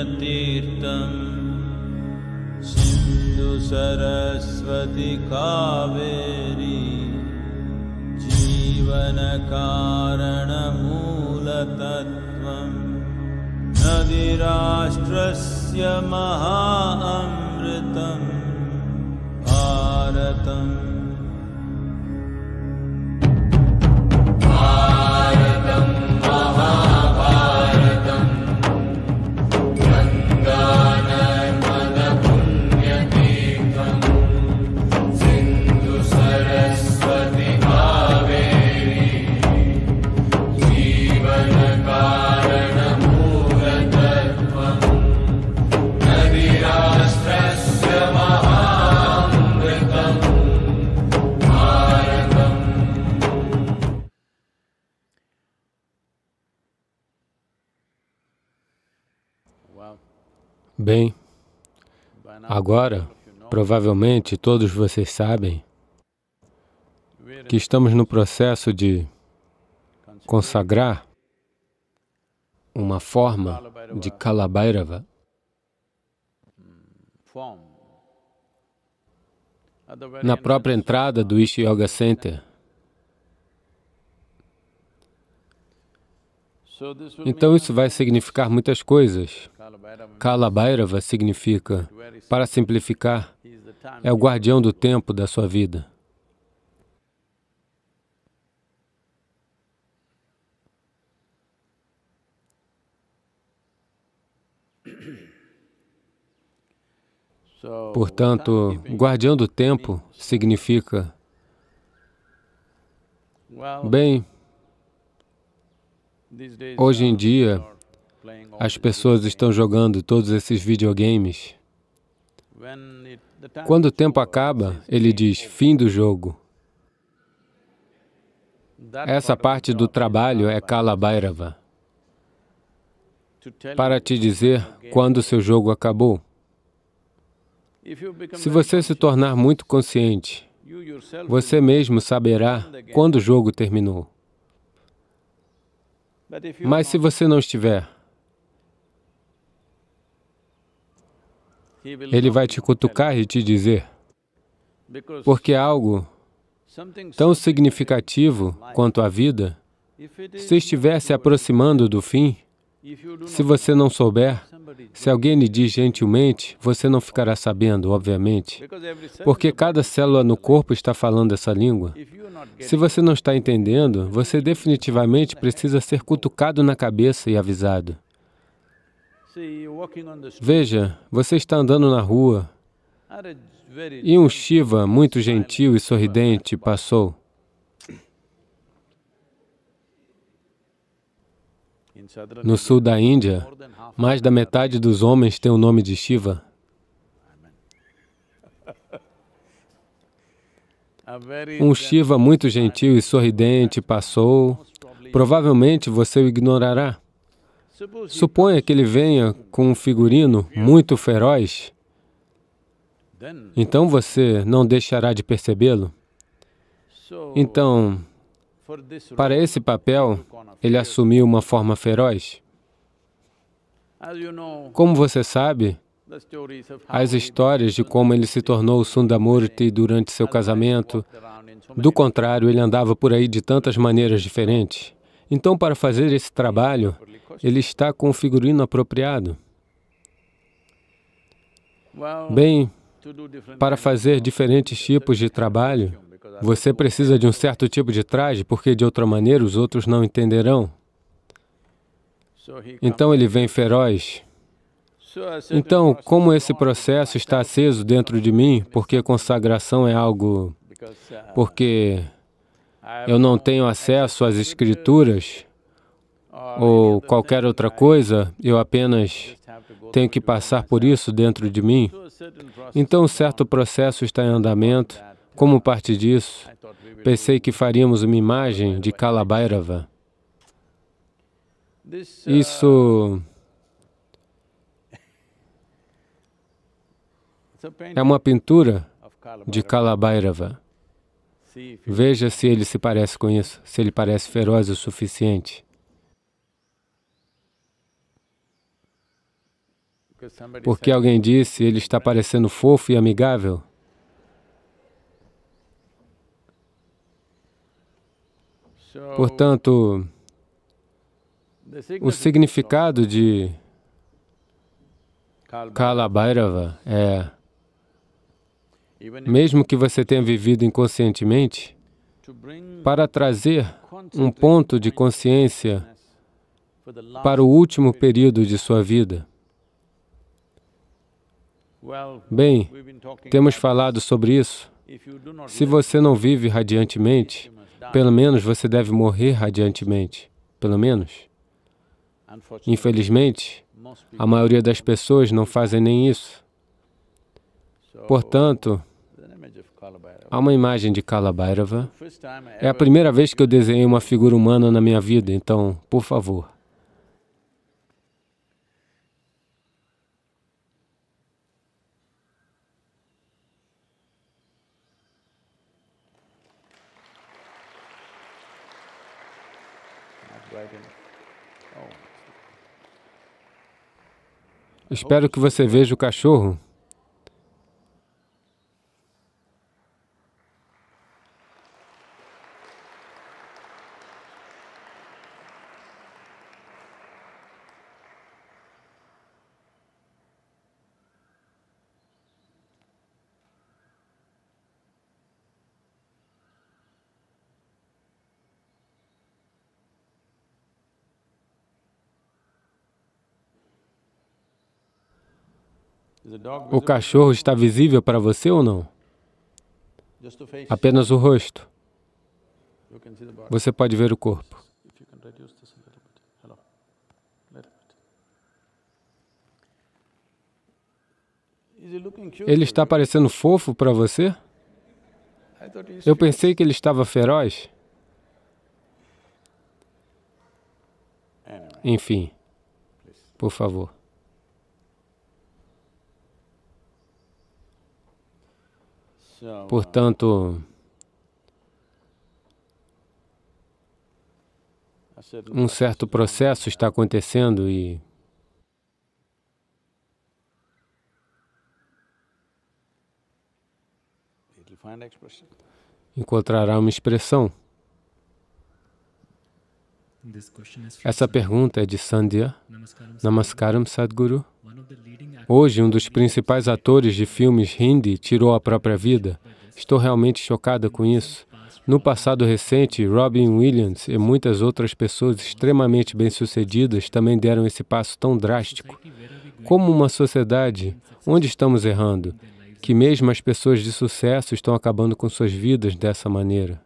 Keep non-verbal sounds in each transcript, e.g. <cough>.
सिन्धुसरस्वति कावेरी जीवनकारणमूलतत्त्वं नदी राष्ट्रस्य महा Agora, provavelmente todos vocês sabem que estamos no processo de consagrar uma forma de Kalabhairava. Na própria entrada do Ishi Yoga Center. Então isso vai significar muitas coisas. Kalabhairava significa, para simplificar, é o guardião do tempo da sua vida. Portanto, guardião do tempo significa, bem, hoje em dia, as pessoas estão jogando todos esses videogames. Quando o tempo acaba, ele diz, fim do jogo. Essa parte do trabalho é Kalabairava, para te dizer quando seu jogo acabou. Se você se tornar muito consciente, você mesmo saberá quando o jogo terminou. Mas se você não estiver, ele vai te cutucar e te dizer, porque algo tão significativo quanto a vida, se estiver se aproximando do fim, se você não souber, se alguém lhe diz gentilmente, você não ficará sabendo, obviamente, porque cada célula no corpo está falando essa língua. Se você não está entendendo, você definitivamente precisa ser cutucado na cabeça e avisado. Veja, você está andando na rua e um Shiva muito gentil e sorridente passou. No sul da Índia, mais da metade dos homens tem o nome de Shiva. Um Shiva muito gentil e sorridente passou. Provavelmente você o ignorará. Suponha que ele venha com um figurino muito feroz, então você não deixará de percebê-lo. Então, para esse papel, ele assumiu uma forma feroz. Como você sabe, as histórias de como ele se tornou Sundamurti durante seu casamento, do contrário, ele andava por aí de tantas maneiras diferentes. Então, para fazer esse trabalho, ele está com o figurino apropriado. Bem, para fazer diferentes tipos de trabalho, você precisa de um certo tipo de traje, porque de outra maneira os outros não entenderão. Então ele vem feroz. Então, como esse processo está aceso dentro de mim, porque consagração é algo... Uh, porque eu não tenho acesso às escrituras, ou qualquer outra coisa, eu apenas tenho que passar por isso dentro de mim. Então, certo processo está em andamento. Como parte disso, pensei que faríamos uma imagem de Kalabairava. Isso é uma pintura de Kalabairava. Veja se ele se parece com isso, se ele parece feroz o suficiente. Porque alguém disse, ele está parecendo fofo e amigável. Portanto, o significado de Kalabhairava é, mesmo que você tenha vivido inconscientemente, para trazer um ponto de consciência para o último período de sua vida. Bem, temos falado sobre isso. Se você não vive radiantemente, pelo menos você deve morrer radiantemente. Pelo menos. Infelizmente, a maioria das pessoas não fazem nem isso. Portanto, há uma imagem de Kalabairava. É a primeira vez que eu desenhei uma figura humana na minha vida, então, por favor, Espero que você veja o cachorro. O cachorro está visível para você ou não? Apenas o rosto. Você pode ver o corpo. Ele está parecendo fofo para você? Eu pensei que ele estava feroz. Enfim, por favor. Portanto, um certo processo está acontecendo e encontrará uma expressão. Essa pergunta é de Sandhya. Namaskaram, Sadhguru. Hoje, um dos principais atores de filmes hindi tirou a própria vida. Estou realmente chocada com isso. No passado recente, Robin Williams e muitas outras pessoas extremamente bem-sucedidas também deram esse passo tão drástico. Como uma sociedade, onde estamos errando? Que mesmo as pessoas de sucesso estão acabando com suas vidas dessa maneira.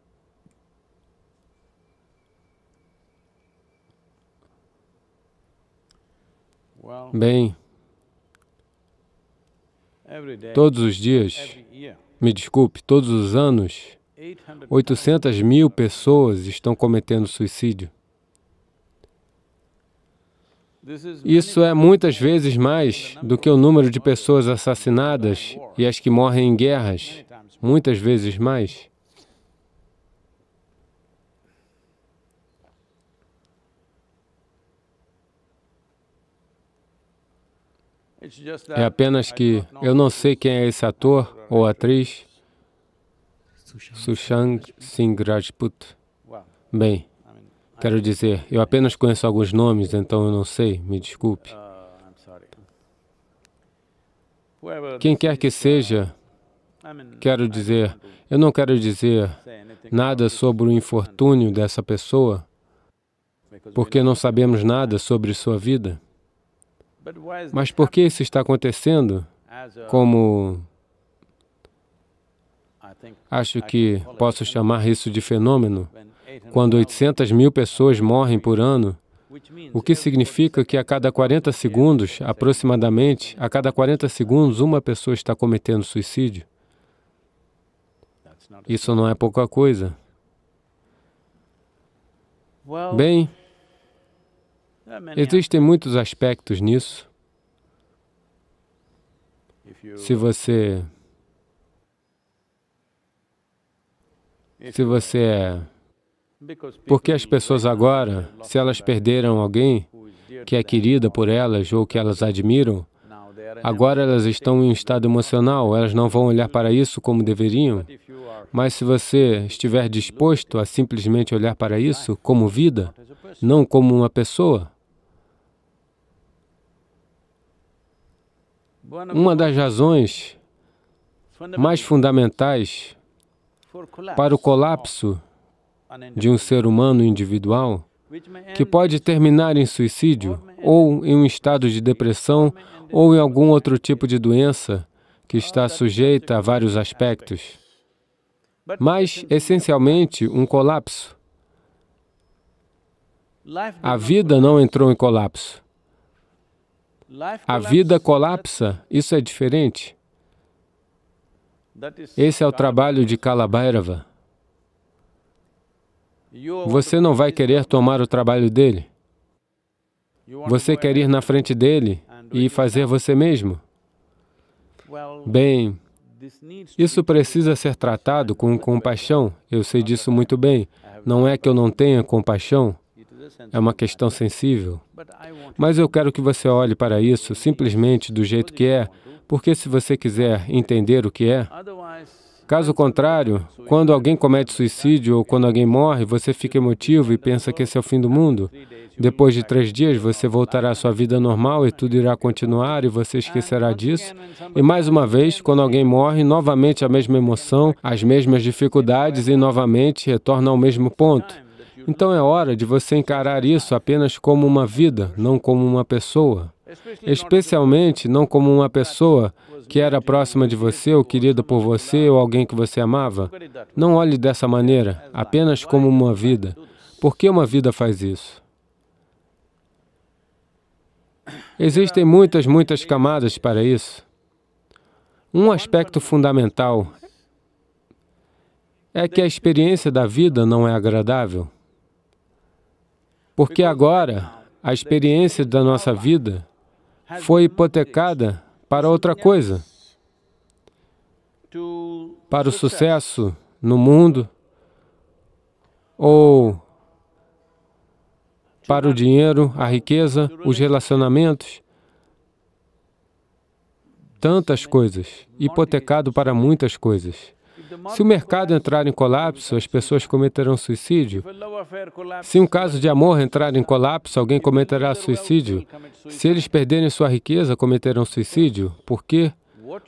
Bem, todos os dias, me desculpe, todos os anos, 800 mil pessoas estão cometendo suicídio. Isso é muitas vezes mais do que o número de pessoas assassinadas e as que morrem em guerras, muitas vezes mais. É apenas que eu não sei quem é esse ator ou atriz, Sushant Singh Rajput. Bem, quero dizer, eu apenas conheço alguns nomes, então eu não sei, me desculpe. Uh, quem quer que uh, seja, quero dizer, eu não quero dizer nada sobre o infortúnio dessa pessoa, porque não sabemos nada sobre sua vida. Mas por que isso está acontecendo? Como acho que posso chamar isso de fenômeno, quando 800 mil pessoas morrem por ano, o que significa que a cada 40 segundos, aproximadamente, a cada 40 segundos, uma pessoa está cometendo suicídio. Isso não é pouca coisa. Bem, Existem muitos aspectos nisso. Se você... Se você é... Porque as pessoas agora, se elas perderam alguém que é querida por elas ou que elas admiram, agora elas estão em um estado emocional, elas não vão olhar para isso como deveriam. Mas se você estiver disposto a simplesmente olhar para isso como vida, não como uma pessoa, Uma das razões mais fundamentais para o colapso de um ser humano individual, que pode terminar em suicídio, ou em um estado de depressão, ou em algum outro tipo de doença que está sujeita a vários aspectos, mas, essencialmente, um colapso. A vida não entrou em colapso a vida colapsa, isso é diferente. Esse é o trabalho de Kalabhairava. Você não vai querer tomar o trabalho dele. Você quer ir na frente dele e fazer você mesmo. Bem, isso precisa ser tratado com compaixão, eu sei disso muito bem. Não é que eu não tenha compaixão, é uma questão sensível. Mas eu quero que você olhe para isso simplesmente do jeito que é, porque se você quiser entender o que é, Caso contrário, quando alguém comete suicídio ou quando alguém morre, você fica emotivo e pensa que esse é o fim do mundo. Depois de três dias, você voltará à sua vida normal e tudo irá continuar e você esquecerá disso. E mais uma vez, quando alguém morre, novamente a mesma emoção, as mesmas dificuldades e novamente retorna ao mesmo ponto. Então é hora de você encarar isso apenas como uma vida, não como uma pessoa. Especialmente não como uma pessoa que era próxima de você, ou querida por você, ou alguém que você amava. Não olhe dessa maneira, apenas como uma vida. Por que uma vida faz isso? Existem muitas, muitas camadas para isso. Um aspecto fundamental é que a experiência da vida não é agradável. Porque agora a experiência da nossa vida foi hipotecada para outra coisa, para o sucesso no mundo ou para o dinheiro, a riqueza, os relacionamentos, tantas coisas, hipotecado para muitas coisas. Se o mercado entrar em colapso, as pessoas cometerão suicídio. Se um caso de amor entrar em colapso, alguém cometerá suicídio. Se eles perderem sua riqueza, cometerão suicídio. Por quê?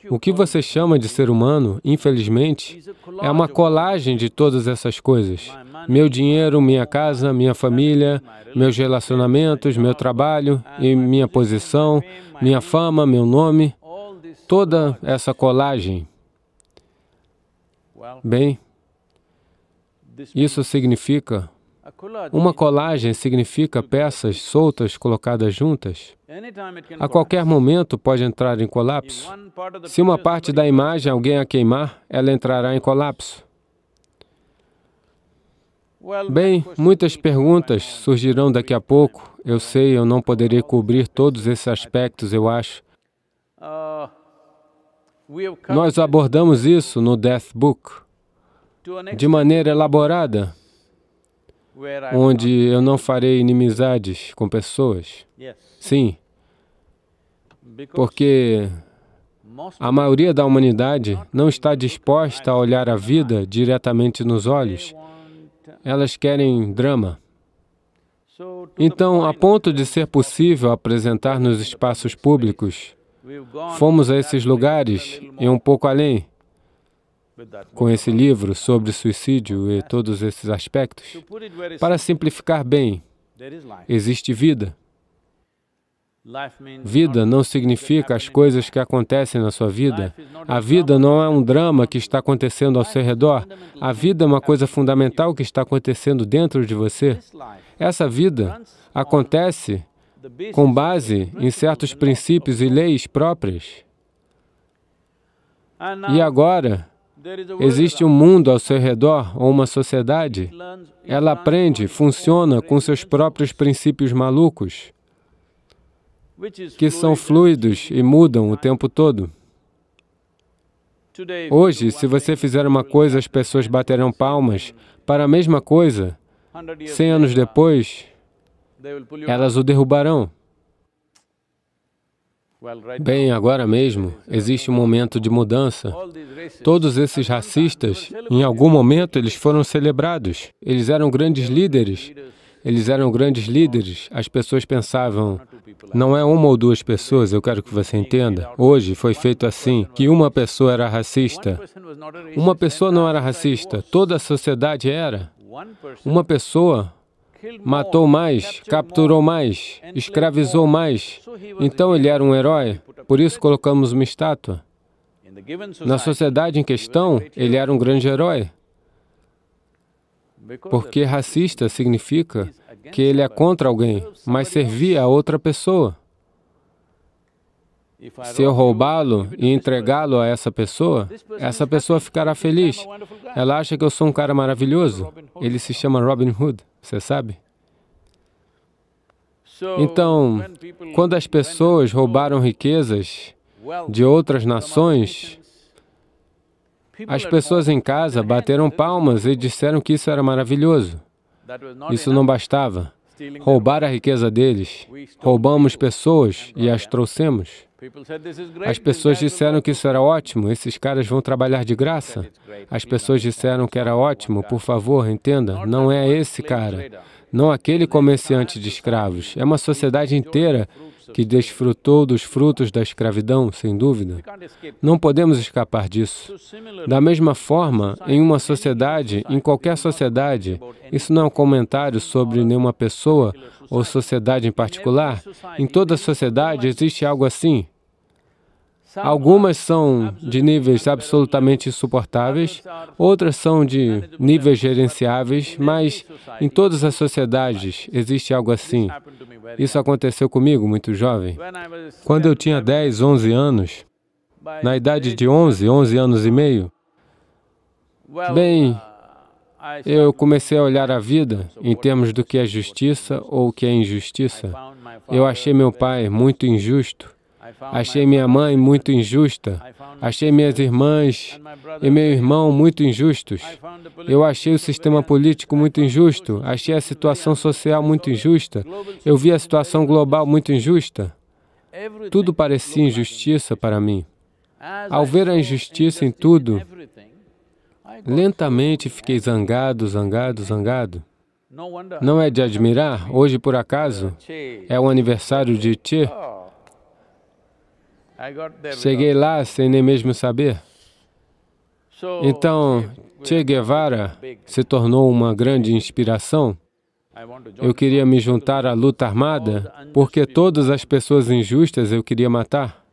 O que você chama de ser humano, infelizmente, é uma colagem de todas essas coisas. Meu dinheiro, minha casa, minha família, meus relacionamentos, meu trabalho e minha posição, minha fama, meu nome, toda essa colagem Bem, isso significa uma colagem significa peças soltas colocadas juntas. A qualquer momento pode entrar em colapso. Se uma parte da imagem alguém a queimar, ela entrará em colapso. Bem, muitas perguntas surgirão daqui a pouco. Eu sei, eu não poderei cobrir todos esses aspectos, eu acho. Uh, nós abordamos isso no Death Book de maneira elaborada, onde eu não farei inimizades com pessoas. Sim, porque a maioria da humanidade não está disposta a olhar a vida diretamente nos olhos. Elas querem drama. Então, a ponto de ser possível apresentar nos espaços públicos Fomos a esses lugares e um pouco além com esse livro sobre suicídio e todos esses aspectos. Para simplificar bem, existe vida. Vida não significa as coisas que acontecem na sua vida. A vida não é um drama que está acontecendo ao seu redor. A vida é uma coisa fundamental que está acontecendo dentro de você. Essa vida acontece com base em certos princípios e leis próprias. E agora, existe um mundo ao seu redor, ou uma sociedade. Ela aprende, funciona com seus próprios princípios malucos, que são fluidos e mudam o tempo todo. Hoje, se você fizer uma coisa, as pessoas baterão palmas para a mesma coisa. Cem anos depois, elas o derrubarão. Bem, agora mesmo, existe um momento de mudança. Todos esses racistas, em algum momento, eles foram celebrados. Eles eram grandes líderes. Eles eram grandes líderes. As pessoas pensavam, não é uma ou duas pessoas, eu quero que você entenda. Hoje foi feito assim, que uma pessoa era racista. Uma pessoa não era racista, toda a sociedade era. Uma pessoa matou mais, capturou mais, escravizou mais. Então ele era um herói, por isso colocamos uma estátua. Na sociedade em questão, ele era um grande herói. Porque racista significa que ele é contra alguém, mas servia a outra pessoa. Se eu roubá-lo e entregá-lo a essa pessoa, essa pessoa ficará feliz. Ela acha que eu sou um cara maravilhoso. Ele se chama Robin Hood, você sabe? Então, quando as pessoas roubaram riquezas de outras nações, as pessoas em casa bateram palmas e disseram que isso era maravilhoso. Isso não bastava. Roubar a riqueza deles. Roubamos pessoas e oh, as trouxemos. As pessoas disseram que isso era ótimo, esses caras vão trabalhar de graça. As pessoas disseram que era ótimo, por favor, entenda, não é esse cara, não aquele comerciante de escravos. É uma sociedade inteira que desfrutou dos frutos da escravidão, sem dúvida. Não podemos escapar disso. Da mesma forma, em uma sociedade, em qualquer sociedade, isso não é um comentário sobre nenhuma pessoa ou sociedade em particular, em toda sociedade existe algo assim. Algumas são de níveis absolutamente insuportáveis, outras são de níveis gerenciáveis, mas em todas as sociedades existe algo assim. Isso aconteceu comigo, muito jovem. Quando eu tinha 10, 11 anos, na idade de 11, 11 anos e meio, bem, eu comecei a olhar a vida em termos do que é justiça ou o que é injustiça. Eu achei meu pai muito injusto. Achei minha mãe muito injusta. Achei minhas irmãs e meu irmão muito injustos. Eu achei o sistema político muito injusto. Achei a situação social muito injusta. Eu vi a situação global muito injusta. Tudo parecia injustiça para mim. Ao ver a injustiça em tudo, lentamente fiquei zangado, zangado, zangado. Não é de admirar, hoje por acaso é o aniversário de Che, Cheguei lá sem nem mesmo saber. Então, Che Guevara se tornou uma grande inspiração. Eu queria me juntar à luta armada porque todas as pessoas injustas eu queria matar.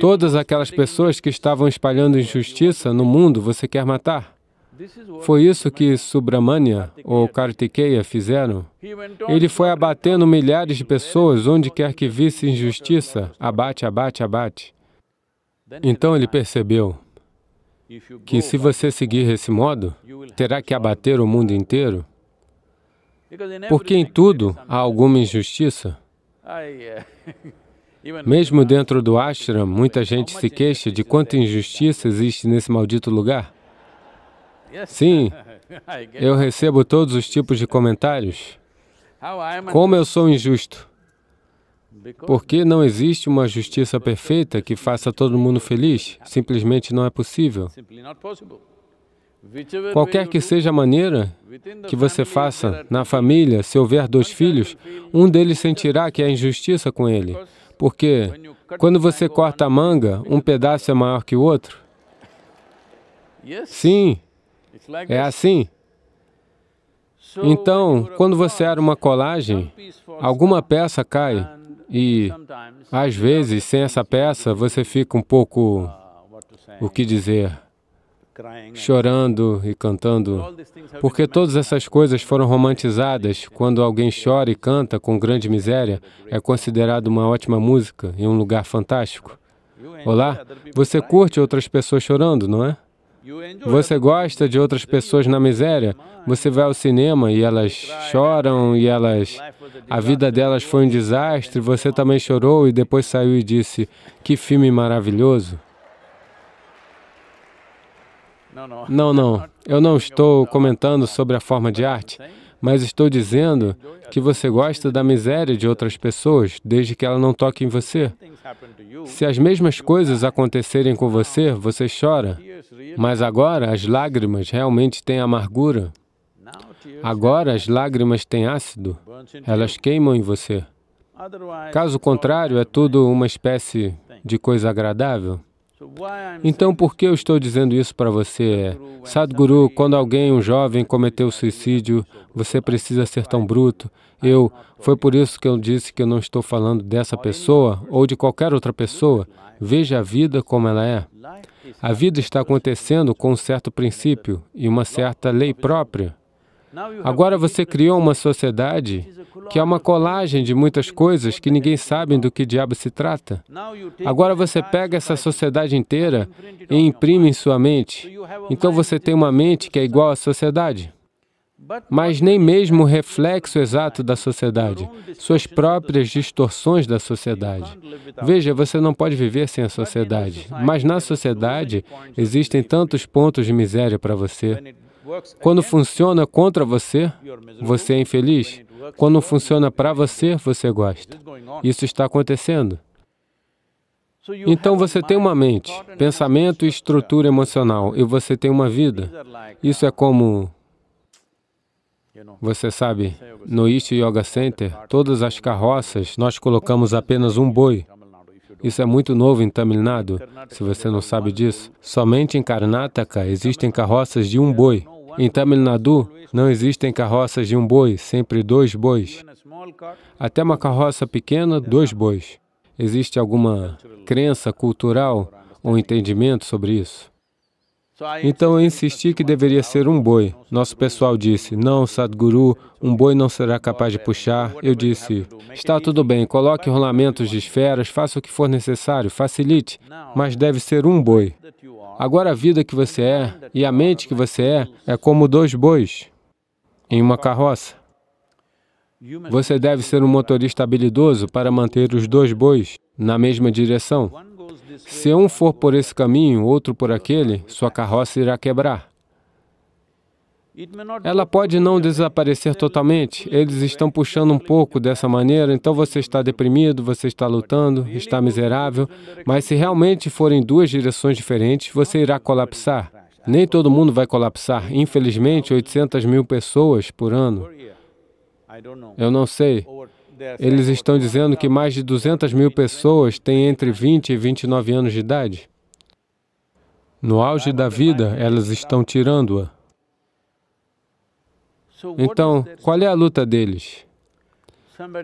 Todas aquelas pessoas que estavam espalhando injustiça no mundo, você quer matar. Foi isso que Subramania ou Kartikeya fizeram. Ele foi abatendo milhares de pessoas onde quer que visse injustiça, abate, abate, abate. Então ele percebeu que se você seguir esse modo, terá que abater o mundo inteiro, porque em tudo há alguma injustiça. Uh, <laughs> Mesmo dentro do ashram, muita gente se queixa de quanta injustiça existe nesse maldito lugar. Sim, <laughs> eu recebo todos os tipos de comentários. Como eu sou injusto. Porque não existe uma justiça perfeita que faça todo mundo feliz. Simplesmente não é possível. Qualquer que seja a maneira que você faça na família, se houver dois filhos, um deles sentirá que há injustiça com ele. Porque quando você corta a manga, um pedaço é maior que o outro. Sim, é assim. Então, quando você era uma colagem, alguma peça cai e, às vezes, sem essa peça, você fica um pouco, uh, o que dizer, chorando e cantando, porque todas essas coisas foram romantizadas. Quando alguém chora e canta com grande miséria, é considerado uma ótima música e um lugar fantástico. Olá, você curte outras pessoas chorando, não é? Você gosta de outras pessoas na miséria? Você vai ao cinema e elas choram e elas... A vida delas foi um desastre, você também chorou e depois saiu e disse, que filme maravilhoso. Não, não, eu não estou comentando sobre a forma de arte. Mas estou dizendo que você gosta da miséria de outras pessoas, desde que ela não toque em você. Se as mesmas coisas acontecerem com você, você chora. Mas agora as lágrimas realmente têm amargura. Agora as lágrimas têm ácido, elas queimam em você. Caso contrário, é tudo uma espécie de coisa agradável. Então, por que eu estou dizendo isso para você? Sadhguru, quando alguém, um jovem, cometeu suicídio, você precisa ser tão bruto. Eu, foi por isso que eu disse que eu não estou falando dessa pessoa ou de qualquer outra pessoa. Veja a vida como ela é. A vida está acontecendo com um certo princípio e uma certa lei própria. Agora você criou uma sociedade que é uma colagem de muitas coisas que ninguém sabe do que diabo se trata. Agora você pega essa sociedade inteira e imprime em sua mente. Então você tem uma mente que é igual à sociedade. Mas nem mesmo o reflexo exato da sociedade, suas próprias distorções da sociedade. Veja, você não pode viver sem a sociedade, mas na sociedade existem tantos pontos de miséria para você. Quando funciona contra você, você é infeliz. Quando funciona para você, você gosta. Isso está acontecendo. Então você tem uma mente, pensamento e estrutura emocional, e você tem uma vida. Isso é uh, como... Você sabe, no East Yoga Center, todas as carroças, nós colocamos apenas um boi. Isso é muito novo em Tamil Nadu, se você não sabe disso. Somente em Karnataka existem carroças de um boi. Em Tamil Nadu, não existem carroças de um boi, sempre dois bois. Até uma carroça pequena, dois bois. Existe alguma crença cultural ou entendimento sobre isso? Então eu insisti que deveria ser um boi. Nosso pessoal disse: Não, Sadhguru, um boi não será é, é capaz de puxar. Eu disse: Está tudo bem, coloque rolamentos de esferas, faça o que for necessário, facilite, mas deve ser um boi. Agora a vida que você é e a mente que você é é como dois bois em uma carroça. Você deve ser um motorista habilidoso para manter os dois bois na mesma direção. Se um for por esse caminho, outro por aquele, sua carroça irá quebrar. Ela pode não desaparecer totalmente. Eles estão puxando um pouco dessa maneira, então você está deprimido, você está lutando, está miserável. Mas se realmente forem duas direções diferentes, você irá colapsar. Nem todo mundo vai colapsar. Infelizmente, 800 mil pessoas por ano. Eu não sei. Eles estão dizendo que mais de 200 mil pessoas têm entre 20 e 29 anos de idade. No auge da vida, elas estão tirando-a. Então, qual é a luta deles?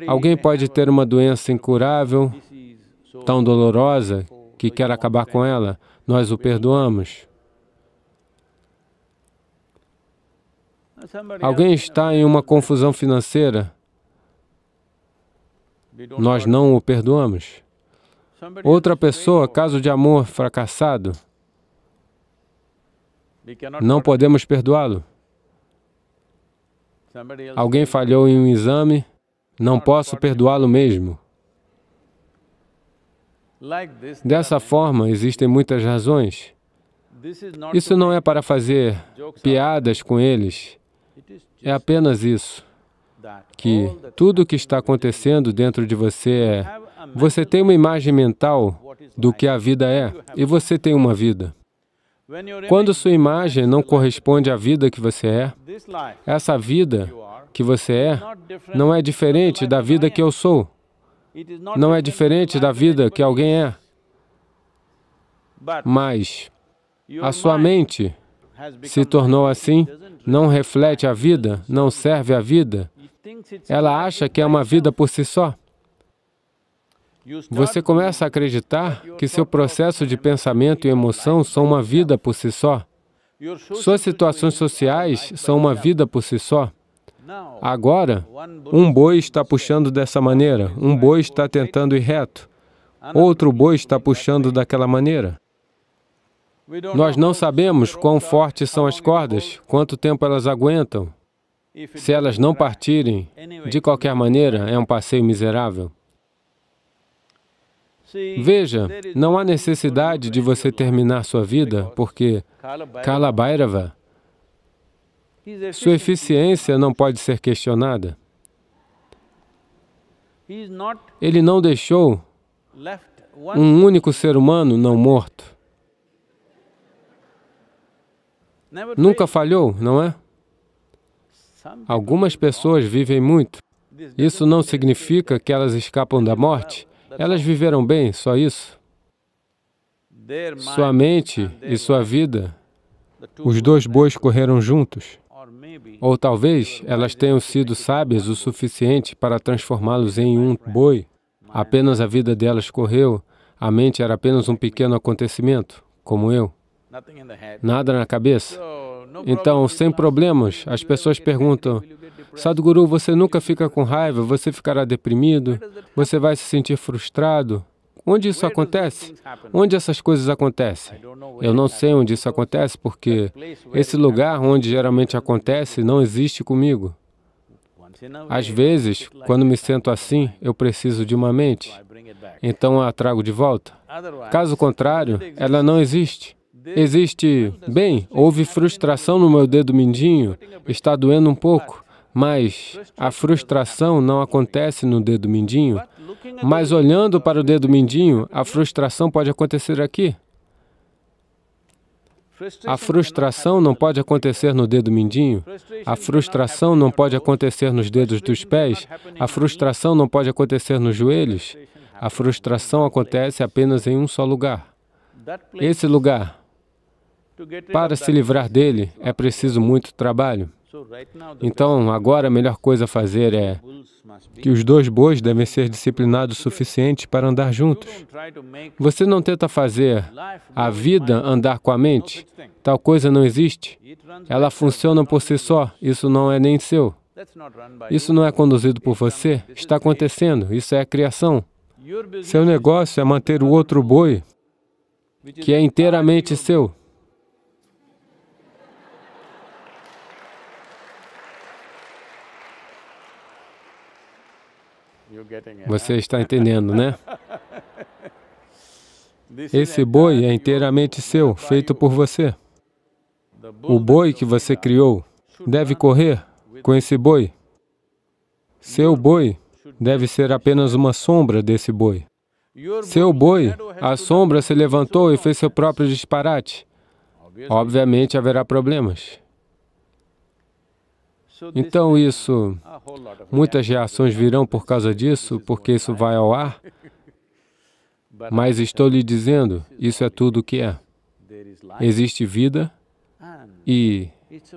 Alguém pode ter uma doença incurável, tão dolorosa, que quer acabar com ela. Nós o perdoamos. Alguém está em uma confusão financeira, nós não o perdoamos. Outra pessoa, caso de amor fracassado, não podemos perdoá-lo. Alguém falhou em um exame, não posso perdoá-lo mesmo. Dessa forma, existem muitas razões. Isso não é para fazer piadas com eles, é apenas isso que tudo o que está acontecendo dentro de você é... Você tem uma imagem mental do que a vida é, e você tem uma vida. Quando sua imagem não corresponde à vida que você é, essa vida que você é não é diferente da vida que eu sou, não é diferente da vida que alguém é. Mas a sua mente se tornou assim, não reflete a vida, não serve a vida, ela acha que né? é uma vida por si só. Você começa a acreditar que seu processo de pensamento e né? emoção são uma vida por si só. Suas situações sociais são uma vida por si só. Agora, um boi está puxando dessa maneira, um boi está tentando ir reto, outro boi está puxando daquela maneira. Nós não sabemos quão fortes são as cordas, quanto tempo elas aguentam, se elas não partirem, de qualquer maneira, é um passeio miserável. Veja, não há necessidade de você terminar sua vida, porque Kala Bhairava, sua eficiência não pode ser questionada. Ele não deixou um único ser humano não morto. Nunca falhou, não é? Algumas pessoas vivem muito. Isso não significa que elas escapam da morte. Elas viveram bem, só isso. Sua mente e sua vida, os dois bois correram juntos. Ou talvez elas tenham sido sábias o suficiente para transformá-los em um boi. Apenas a vida delas correu, a mente era apenas um pequeno acontecimento, como eu. Nada na cabeça. Então, sem problemas, as pessoas perguntam: Sadhguru, você nunca fica com raiva, você ficará deprimido, você vai se sentir frustrado. Onde isso acontece? Onde essas coisas acontecem? Eu não sei onde isso acontece porque esse lugar onde geralmente acontece não existe comigo. Às vezes, quando me sento assim, eu preciso de uma mente. Então a trago de volta. Caso contrário, ela não existe. Existe, bem, houve frustração no meu dedo mindinho, está doendo um pouco, mas a frustração não acontece no dedo mindinho. Mas olhando para o dedo mindinho, a frustração pode acontecer aqui. A frustração não pode acontecer no dedo mindinho. A frustração não pode acontecer nos dedos dos pés. A frustração não pode acontecer nos joelhos. A frustração acontece apenas em um só lugar. Esse lugar para se livrar dele, é preciso muito trabalho. Então, agora a melhor coisa a fazer é que os dois bois devem ser disciplinados o suficiente para andar juntos. Você não tenta fazer a vida andar com a mente. Tal coisa não existe. Ela funciona por si só. Isso não é nem seu. Isso não é conduzido por você. Está acontecendo. Isso é a criação. Seu negócio é manter o outro boi, que é inteiramente seu. Você está entendendo, né? Esse né, boi é inteiramente seu, feito por você. O boi que você criou deve correr com esse boi. Seu boi deve ser apenas uma sombra desse boi. Seu boi, a sombra se levantou e fez seu próprio disparate. Obviamente haverá problemas. Então isso, muitas reações virão por causa disso, porque isso vai ao ar. Mas estou lhe dizendo, isso é tudo o que é. Existe vida ah, e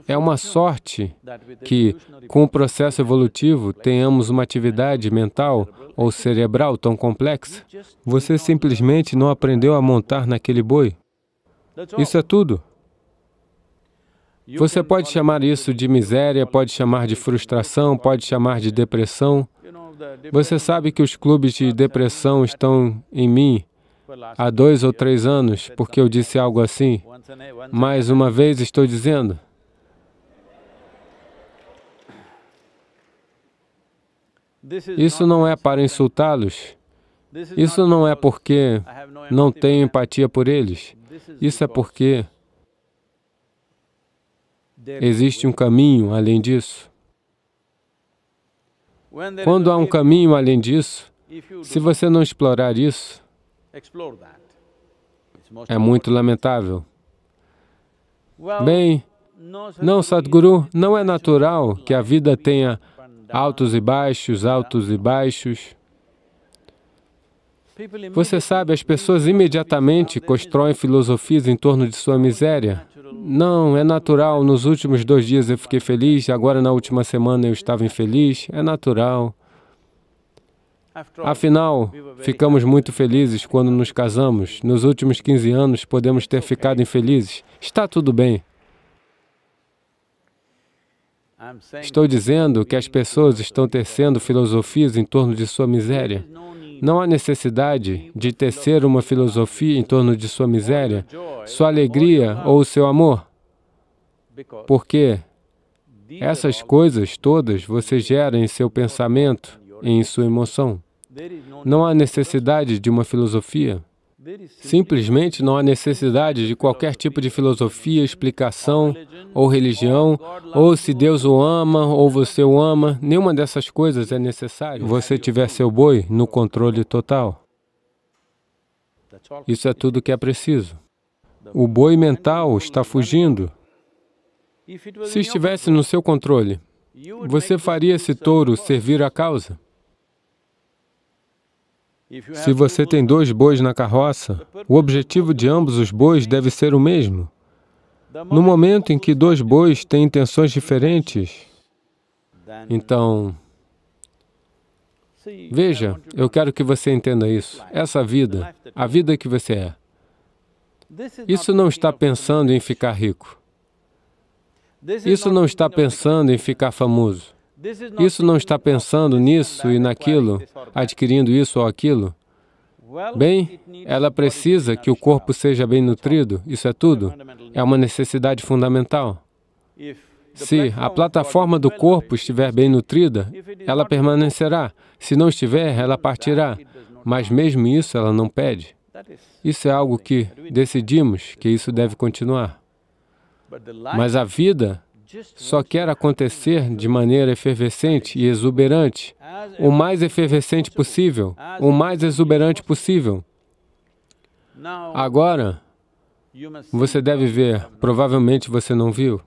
é uma sorte que, com o processo evolutivo, tenhamos uma atividade mental ou cerebral tão complexa. Você simplesmente não aprendeu a montar naquele boi. Isso é tudo. Você pode chamar isso de miséria, pode chamar de frustração, pode chamar de é, depressão. Você sabe que os clubes de depressão estão em mim há dois ou três anos, porque eu disse algo assim. Mais uma vez estou dizendo. Isso não é para insultá-los. Isso não é porque não tenho empatia por eles. Isso é porque existe um caminho além disso. Quando há um caminho além disso, se você não explorar isso, é muito lamentável. Bem, não, Sadhguru, não é natural que a vida tenha altos e baixos, altos e baixos. Você sabe, as pessoas imediatamente constroem filosofias em torno de sua miséria. Não, é natural. Nos últimos dois dias eu fiquei feliz, agora na última semana eu estava infeliz. É natural. Afinal, ficamos muito felizes quando nos casamos. Nos últimos 15 anos podemos ter ficado infelizes. Está tudo bem. Estou dizendo que as pessoas estão tecendo filosofias em torno de sua miséria. Não há necessidade de tecer uma filosofia em torno de sua miséria, sua alegria ou seu amor, porque essas coisas todas você gera em seu pensamento e em sua emoção. Não há necessidade de uma filosofia Simplesmente não há necessidade de qualquer tipo de filosofia, explicação ou religião, ou se Deus o ama ou você o ama, nenhuma dessas coisas é necessária. Você tiver seu boi no controle total. Isso é tudo que é preciso. O boi mental está fugindo. Se estivesse no seu controle, você faria esse touro servir à causa? Se você tem dois bois na carroça, o objetivo de ambos os bois deve ser o mesmo. No momento em que dois bois têm intenções diferentes, então, veja, eu quero que você entenda isso. Essa vida, a vida que você é, isso não está pensando em ficar rico. Isso não está pensando em ficar famoso. Isso não está pensando nisso e naquilo, adquirindo isso ou aquilo. Bem, ela precisa que o corpo seja bem nutrido, isso é tudo. É uma necessidade fundamental. Se a plataforma do corpo estiver bem nutrida, ela permanecerá. Se não estiver, ela partirá. Mas mesmo isso ela não pede. Isso é algo que decidimos, que isso deve continuar. Mas a vida só quer acontecer de maneira efervescente e exuberante, o mais efervescente possível, o mais exuberante possível. Agora, você deve ver, provavelmente você não viu.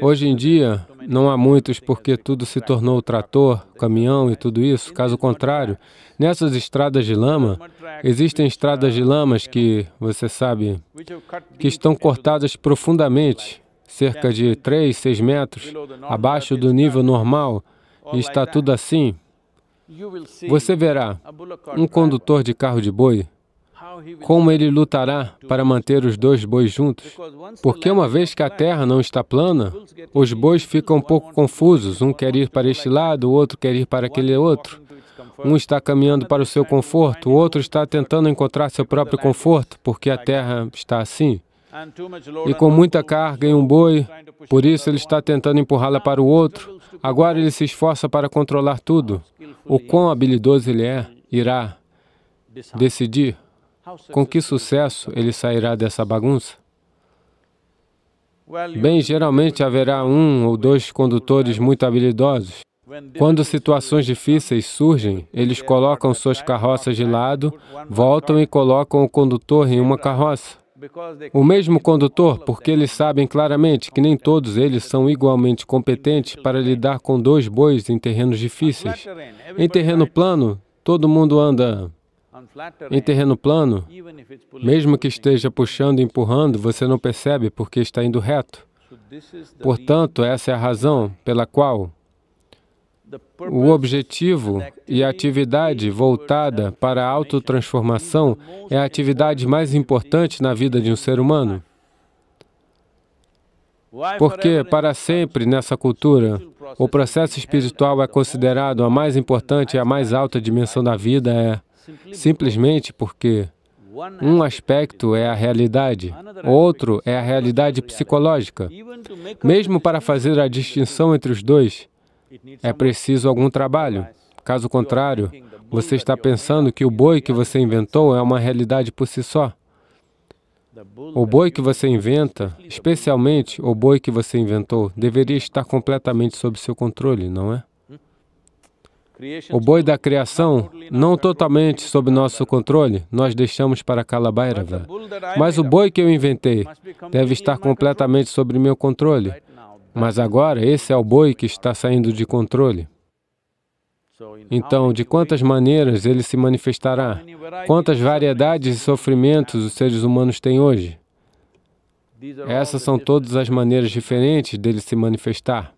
Hoje em dia, não há muitos porque tudo se tornou trator, caminhão e tudo isso. Caso contrário, nessas estradas de lama, existem estradas de lamas que, você sabe, que estão cortadas profundamente cerca de 3, 6 metros abaixo do nível normal e está tudo assim, você verá um condutor de carro de boi, como ele lutará para manter os dois bois juntos. Porque uma vez que a terra não está plana, os bois ficam um pouco confusos, um quer ir para este lado, o outro quer ir para aquele outro. Um está caminhando para o seu conforto, o outro está tentando encontrar seu próprio conforto, porque a terra está assim e com muita carga em um boi, por isso ele está tentando empurrá-la para o outro. Agora ele se esforça para controlar tudo. O quão habilidoso ele é, irá decidir com que sucesso ele sairá dessa bagunça. Bem, geralmente haverá um ou dois condutores muito habilidosos. Quando situações difíceis surgem, eles colocam suas carroças de lado, voltam e colocam o condutor em uma carroça o mesmo condutor, porque eles sabem claramente que nem todos eles são igualmente competentes para lidar com dois bois em terrenos difíceis. Em terreno plano, todo mundo anda. Em terreno plano, mesmo que esteja puxando e empurrando, você não percebe porque está indo reto. Portanto, essa é a razão pela qual o objetivo e a atividade voltada para a autotransformação é a atividade mais importante na vida de um ser humano. Porque, para sempre, nessa cultura, o processo espiritual é considerado a mais importante e a mais alta dimensão da vida é simplesmente porque um aspecto é a realidade, outro é a realidade psicológica. Mesmo para fazer a distinção entre os dois, é preciso algum trabalho. Caso contrário, você está pensando que o boi que você inventou é uma realidade por si só. O boi que você inventa, especialmente o boi que você inventou, deveria estar completamente sob seu controle, não é? O boi da criação, não totalmente sob nosso controle, nós deixamos para Kalabairava. Mas o boi que eu inventei deve estar completamente sob meu controle. Mas agora esse é o boi que está saindo de controle. Então, de quantas maneiras ele se manifestará? Quantas variedades e sofrimentos os seres humanos têm hoje? Essas são todas as maneiras diferentes dele se manifestar.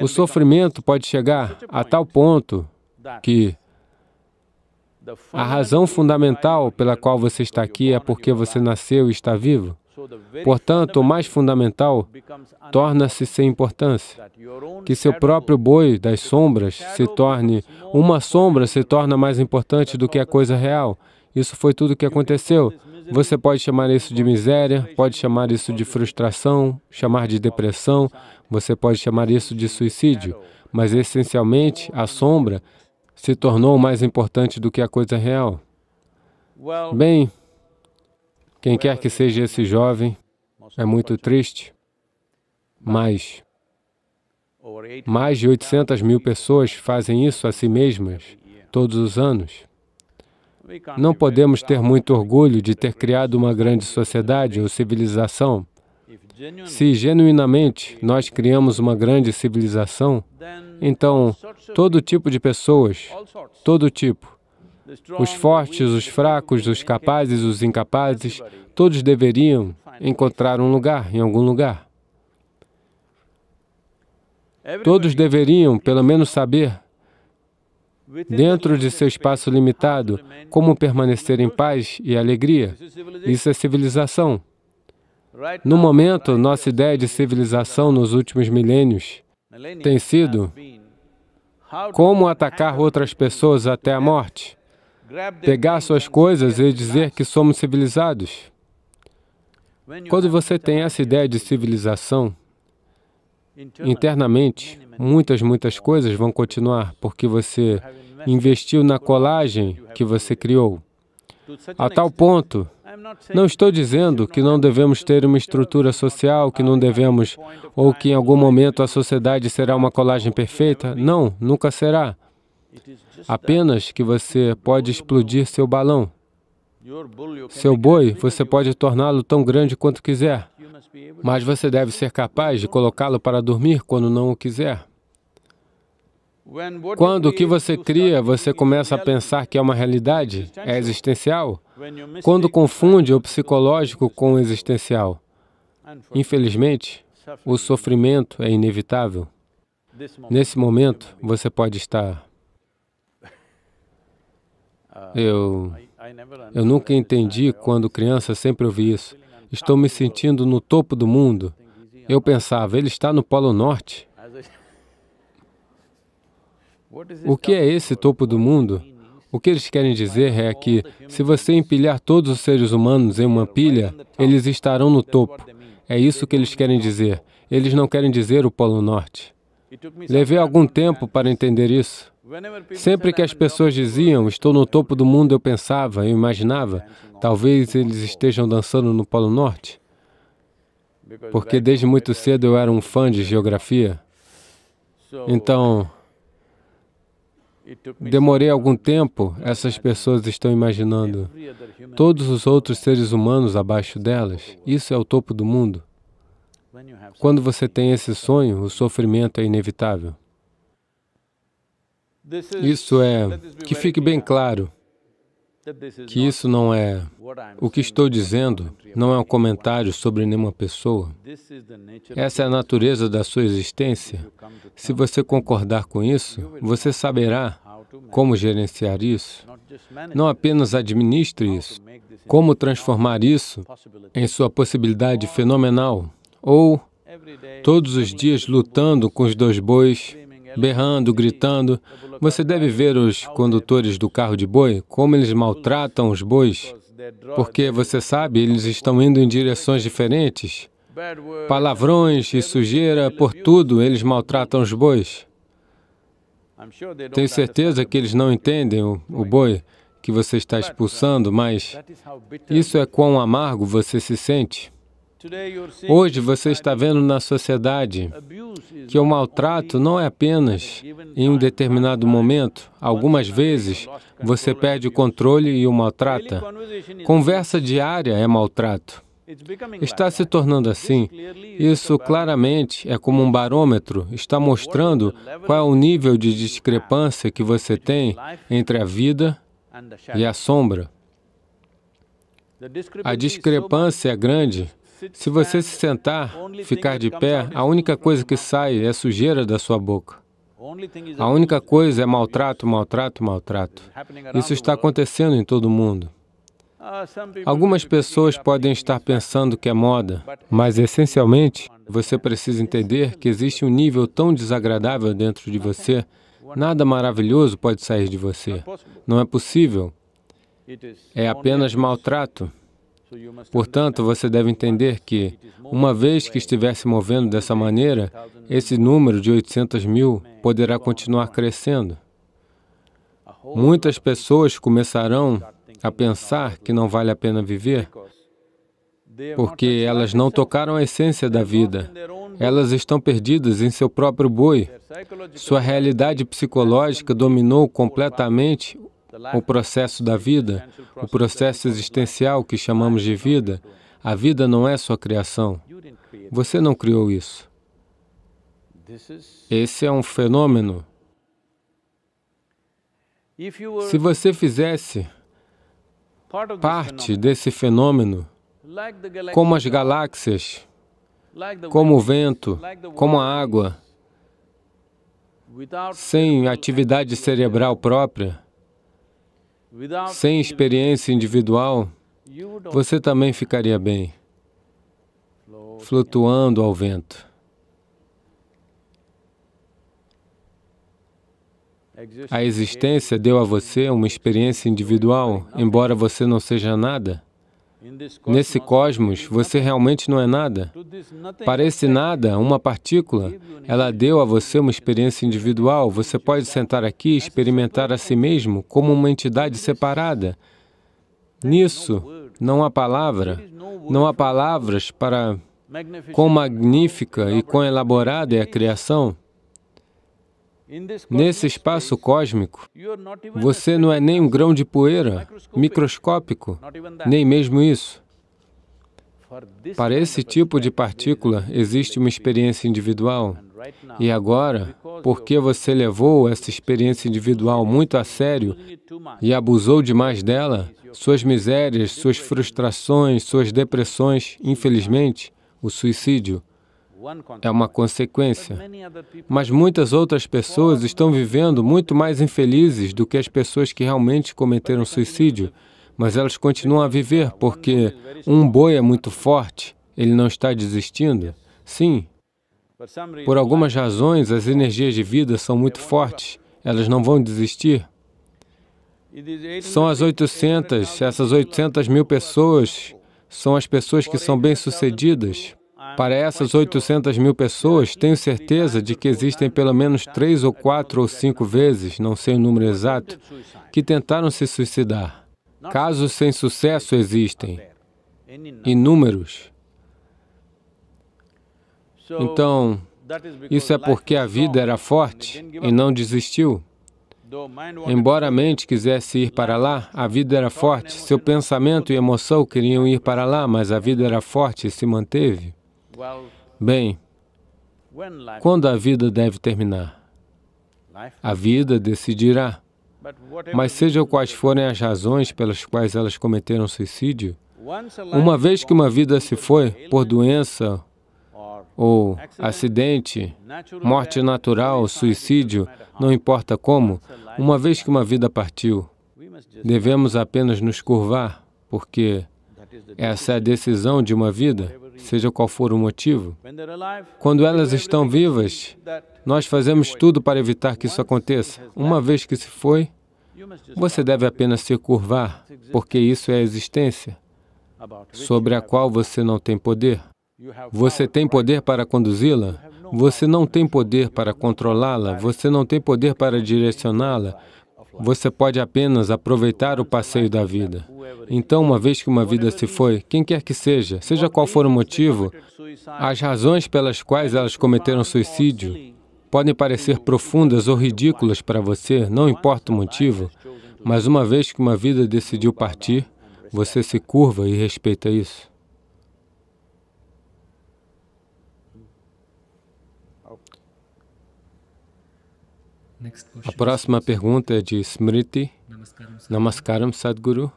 O sofrimento pode chegar a tal ponto que a razão fundamental pela qual você está aqui é porque você nasceu e está vivo. Portanto, o mais fundamental torna-se sem importância. Que seu próprio boi das sombras se torne... Uma sombra se torna mais importante do que a coisa real. Isso foi tudo o que aconteceu. Você pode chamar isso de miséria, pode chamar isso de frustração, chamar de depressão, você pode chamar isso de suicídio, mas essencialmente a sombra se tornou mais importante do que a coisa real. Bem, quem quer que seja esse jovem, é muito triste, mas mais de 800 mil pessoas fazem isso a si mesmas todos os anos. Não podemos ter muito orgulho de ter criado uma grande sociedade ou civilização. Se genuinamente nós criamos uma grande civilização, então todo tipo de pessoas, todo tipo, os fortes, os fracos, os capazes, os incapazes, todos deveriam encontrar um lugar em algum lugar. Todos deveriam, pelo menos, saber, dentro de seu espaço limitado, como permanecer em paz e alegria. Isso é civilização. No momento, nossa ideia de civilização nos últimos milênios tem sido como atacar outras pessoas até a morte pegar suas coisas e dizer que somos civilizados. Quando você tem essa ideia de civilização, internamente, muitas, muitas coisas vão continuar, porque você investiu na colagem que você criou. A tal ponto, não estou dizendo que não devemos ter uma estrutura social, que não devemos, ou que em algum momento a sociedade será uma colagem perfeita. Não, nunca será apenas que você pode explodir seu balão. Seu boi, você pode torná-lo tão grande quanto quiser, mas você deve ser capaz de colocá-lo para dormir quando não o quiser. Quando o que você cria, você começa a pensar que é uma realidade, é existencial, quando confunde o psicológico com o existencial. Infelizmente, o sofrimento é inevitável. Nesse momento, você pode estar eu, eu nunca entendi quando criança, sempre ouvi isso. Estou me sentindo no topo do mundo. Eu pensava, ele está no Polo Norte. O que é esse topo do mundo? O que eles querem dizer é que, se você empilhar todos os seres humanos em uma pilha, eles estarão no topo. É isso que eles querem dizer. Eles não querem dizer o Polo Norte. Levei algum tempo para entender isso. Sempre que as pessoas diziam estou no topo do mundo, eu pensava, eu imaginava, talvez eles estejam dançando no Polo Norte. Porque desde muito cedo eu era um fã de geografia. Então, demorei algum tempo, essas pessoas estão imaginando todos os outros seres humanos abaixo delas. Isso é o topo do mundo. Quando você tem esse sonho, o sofrimento é inevitável. Isso é, que fique bem claro, que isso não é... O que estou dizendo não é um comentário sobre nenhuma pessoa. Essa é a natureza da sua existência. Se você concordar com isso, você saberá como gerenciar isso. Não apenas administre isso, como transformar isso em sua possibilidade fenomenal ou todos os dias lutando com os dois bois, berrando, gritando. Você deve ver os condutores do carro de boi, como eles maltratam os bois, porque você sabe, eles estão indo em direções diferentes. Palavrões e sujeira por tudo, eles maltratam os bois. Tenho certeza que eles não entendem o, o boi que você está expulsando, mas isso é quão amargo você se sente. Hoje você está vendo na sociedade que o maltrato não é apenas em um determinado momento. Algumas vezes você perde o controle e o maltrata. Conversa diária é maltrato. Está se tornando assim. Isso claramente é como um barômetro, está mostrando qual é o nível de discrepância que você tem entre a vida e a sombra. A discrepância é grande se você se sentar, ficar de pé, a única coisa que sai é sujeira da sua boca. A única coisa é maltrato, maltrato, maltrato. Isso está acontecendo em todo o mundo. Algumas pessoas podem estar pensando que é moda, mas essencialmente você precisa entender que existe um nível tão desagradável dentro de você, nada maravilhoso pode sair de você. Não é possível. É apenas maltrato. Portanto, você deve entender que, uma vez que estiver se movendo dessa maneira, esse número de 800 mil poderá continuar crescendo. Muitas pessoas começarão a pensar que não vale a pena viver, porque elas não tocaram a essência da vida. Elas estão perdidas em seu próprio boi. Sua realidade psicológica dominou completamente o processo da vida, o processo existencial que chamamos de vida. A vida não é sua criação. Você não criou isso. Esse é um fenômeno. Se você fizesse parte desse fenômeno, como as galáxias, como o vento, como a água, sem atividade cerebral própria, sem experiência individual, você também ficaria bem, flutuando ao vento. A existência deu a você uma experiência individual, embora você não seja nada. Nesse cosmos, você realmente não é nada. Para esse nada, uma partícula, ela né? deu a você uma experiência individual. Você pode sentar aqui e experimentar a si mesmo como uma entidade separada. Nisso, não há palavra, não há palavras para quão magnífica e quão elaborada é a criação. Nesse espaço cósmico, você não é nem um grão de poeira, microscópico, nem mesmo isso. Para esse tipo de partícula, existe uma experiência individual. E agora, porque você levou essa experiência individual muito a sério e abusou demais dela, suas misérias, suas frustrações, suas depressões, infelizmente, o suicídio, é uma consequência. Mas muitas outras pessoas estão vivendo muito mais infelizes do que as pessoas que realmente cometeram suicídio, mas elas continuam a viver porque um boi é muito forte, ele não está desistindo. Sim, por algumas razões, as energias de vida são muito fortes, elas não vão desistir. São as 800, essas 800 mil pessoas são as pessoas que são bem-sucedidas. Para essas 800 mil pessoas, tenho certeza de que existem pelo menos três ou quatro ou cinco vezes, não sei o número exato, que tentaram se suicidar. Casos sem sucesso existem, inúmeros. Então, isso é porque a vida era forte e não desistiu. Embora a mente quisesse ir para lá, a vida era forte. Seu pensamento e emoção queriam ir para lá, mas a vida era forte e se manteve. Bem, quando a vida deve terminar? A vida decidirá. Mas seja quais forem as razões pelas quais elas cometeram suicídio, uma vez que uma vida se foi por doença ou acidente, morte natural, suicídio, não importa como, uma vez que uma vida partiu, devemos apenas nos curvar, porque essa é a decisão de uma vida seja qual for o motivo, quando elas estão vivas, nós fazemos tudo para evitar que isso aconteça. Uma vez que se foi, você deve apenas se curvar, porque isso é a existência, sobre a qual você não tem poder. Você tem poder para conduzi-la, você não tem poder para controlá-la, você não tem poder para direcioná-la, você pode apenas aproveitar o passeio da vida. Então, uma vez que uma vida se foi, quem quer que seja, seja qual for o motivo, as razões pelas quais elas cometeram suicídio podem parecer profundas ou ridículas para você, não importa o motivo, mas uma vez que uma vida decidiu partir, você se curva e respeita isso. A próxima pergunta é de Smriti. Namaskaram, Sadhguru.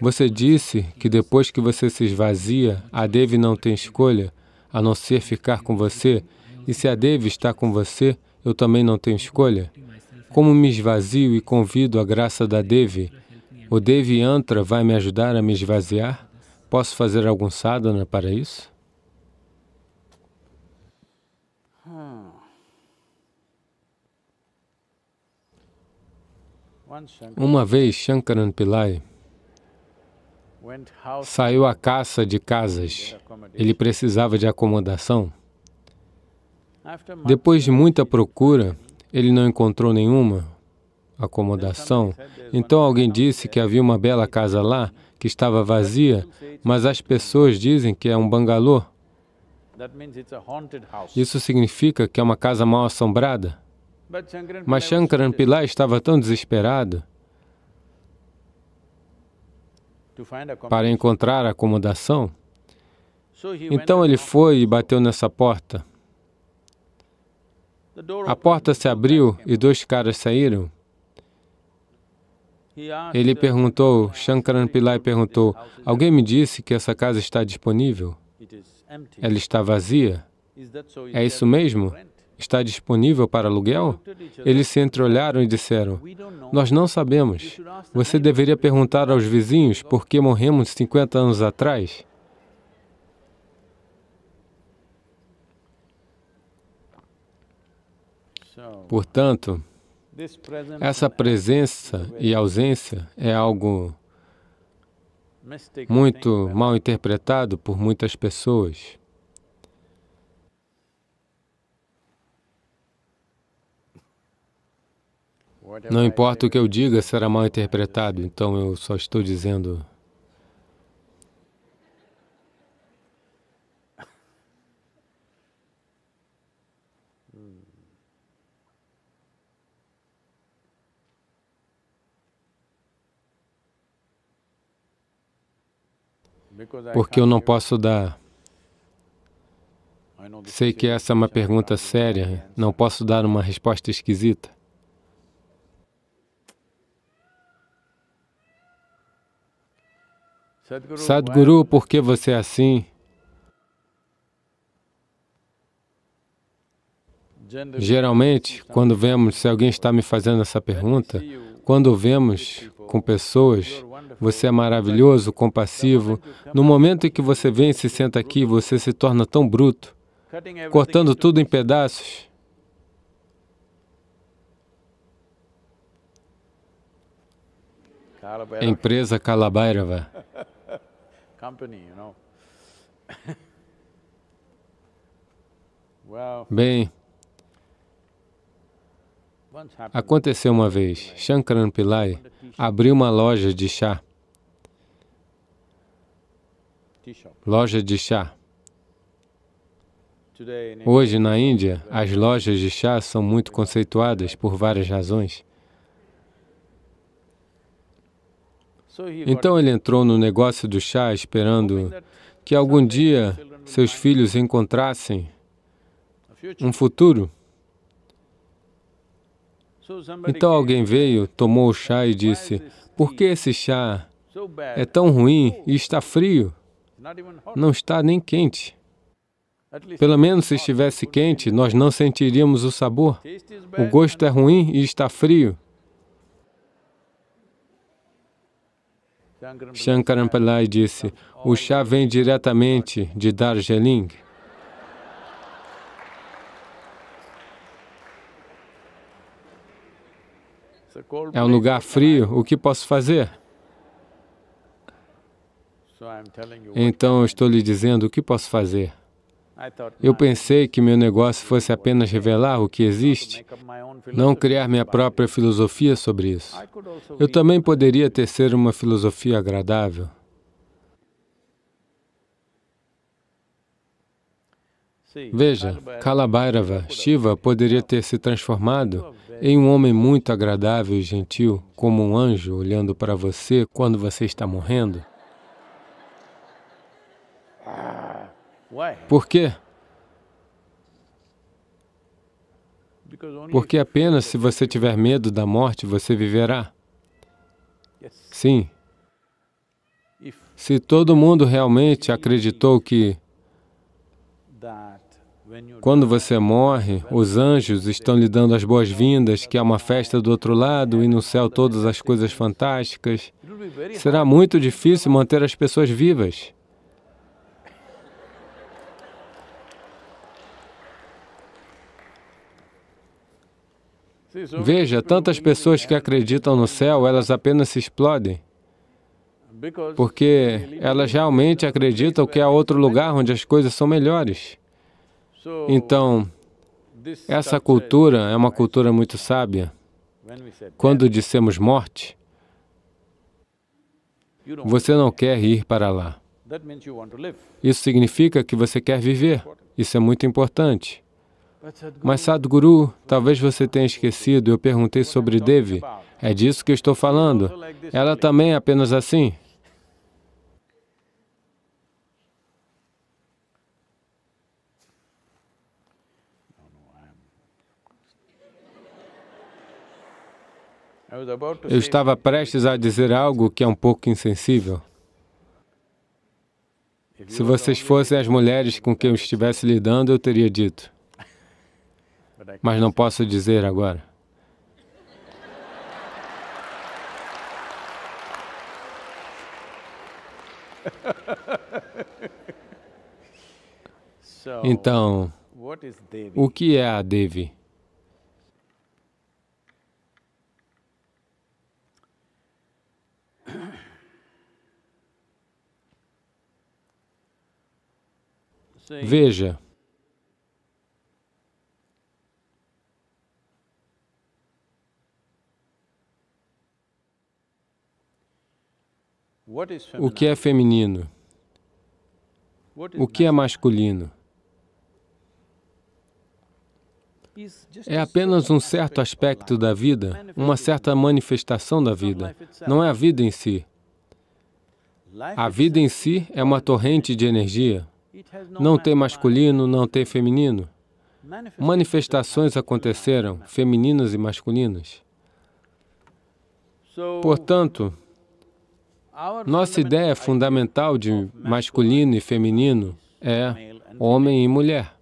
Você disse que depois que você se esvazia, a Devi não tem escolha a não ser ficar com você. E se a Devi está com você, eu também não tenho escolha. Como me esvazio e convido a graça da Devi? O Devi Yantra vai me ajudar a me esvaziar? Posso fazer algum sadhana para isso? Uma vez, Shankaran Pillai saiu à caça de casas. Ele precisava de acomodação. Depois de muita procura, ele não encontrou nenhuma acomodação. Então alguém disse que havia uma bela casa lá, que estava vazia, mas as pessoas dizem que é um bangalô. Isso significa que é uma casa mal assombrada. Mas Shankaran Pillai estava tão desesperado para encontrar acomodação. Então ele foi e bateu nessa porta. A porta se abriu e dois caras saíram. Ele perguntou, Shankaran Pillai perguntou, alguém me disse que essa casa está disponível? Ela está vazia. É isso mesmo? está disponível para aluguel? Eles se entreolharam e disseram, nós não sabemos. Você deveria perguntar aos vizinhos por que morremos 50 anos atrás? Portanto, essa presença e ausência é algo muito mal interpretado por muitas pessoas. Não importa o que eu diga, será mal interpretado, então eu só estou dizendo. Porque eu não posso dar. Sei que essa é uma pergunta séria, não posso dar uma resposta esquisita. Sadhguru, por que você é assim? Geralmente, quando vemos, se alguém está me fazendo essa pergunta, quando vemos com pessoas, você é maravilhoso, compassivo. No momento em que você vem e se senta aqui, você se torna tão bruto, cortando tudo em pedaços. Empresa Kalabairava. <laughs> company, you know. <laughs> Bem, aconteceu uma vez, Shankaran Pillai abriu uma loja de chá. Loja de chá. Hoje, na Índia, as lojas de chá são muito conceituadas por várias razões. Então ele entrou no negócio do chá esperando que algum dia seus filhos encontrassem um futuro. Então alguém veio, tomou o chá e disse, por que esse chá é tão ruim e está frio? Não está nem quente. Pelo menos se estivesse quente, nós não sentiríamos o sabor. O gosto é ruim e está frio. Shankaran Pillai disse, o chá vem diretamente de Darjeeling. É um lugar frio, o que posso fazer? Então, eu estou lhe dizendo o que posso fazer. Eu pensei que meu negócio fosse apenas revelar o que existe, não criar minha própria filosofia sobre isso. Eu também poderia tecer uma filosofia agradável. Veja, Kalabhairava, Shiva, poderia ter se transformado em um homem muito agradável e gentil, como um anjo olhando para você quando você está morrendo. Ah. Por quê? Porque apenas se você tiver medo da morte, você viverá. Sim. Se todo mundo realmente acreditou que quando você morre, os anjos estão lhe dando as boas-vindas, que há uma festa do outro lado e no céu todas as coisas fantásticas, será muito difícil manter as pessoas vivas. Veja, tantas pessoas que acreditam no céu, elas apenas se explodem, porque elas realmente acreditam que há outro lugar onde as coisas são melhores. Então, essa cultura é uma cultura muito sábia. Quando dissemos morte, você não quer ir para lá. Isso significa que você quer viver. Isso é muito importante. Mas Sadhguru, talvez você tenha esquecido, eu perguntei sobre Devi. É disso que estou falando. Ela também é apenas assim. Eu estava prestes a dizer algo que é um pouco insensível. Se vocês fossem as mulheres com quem eu estivesse lidando, eu teria dito mas não posso dizer agora. <laughs> Então, o que é a Devi? Veja, O que é feminino? O que é masculino? É apenas um certo aspecto da vida, uma certa manifestação da vida. Não é a vida em si. A vida em si é uma torrente de energia. Não tem masculino, não tem feminino. Manifestações aconteceram, femininas e masculinas. Portanto, nossa ideia fundamental de masculino e feminino é homem e mulher.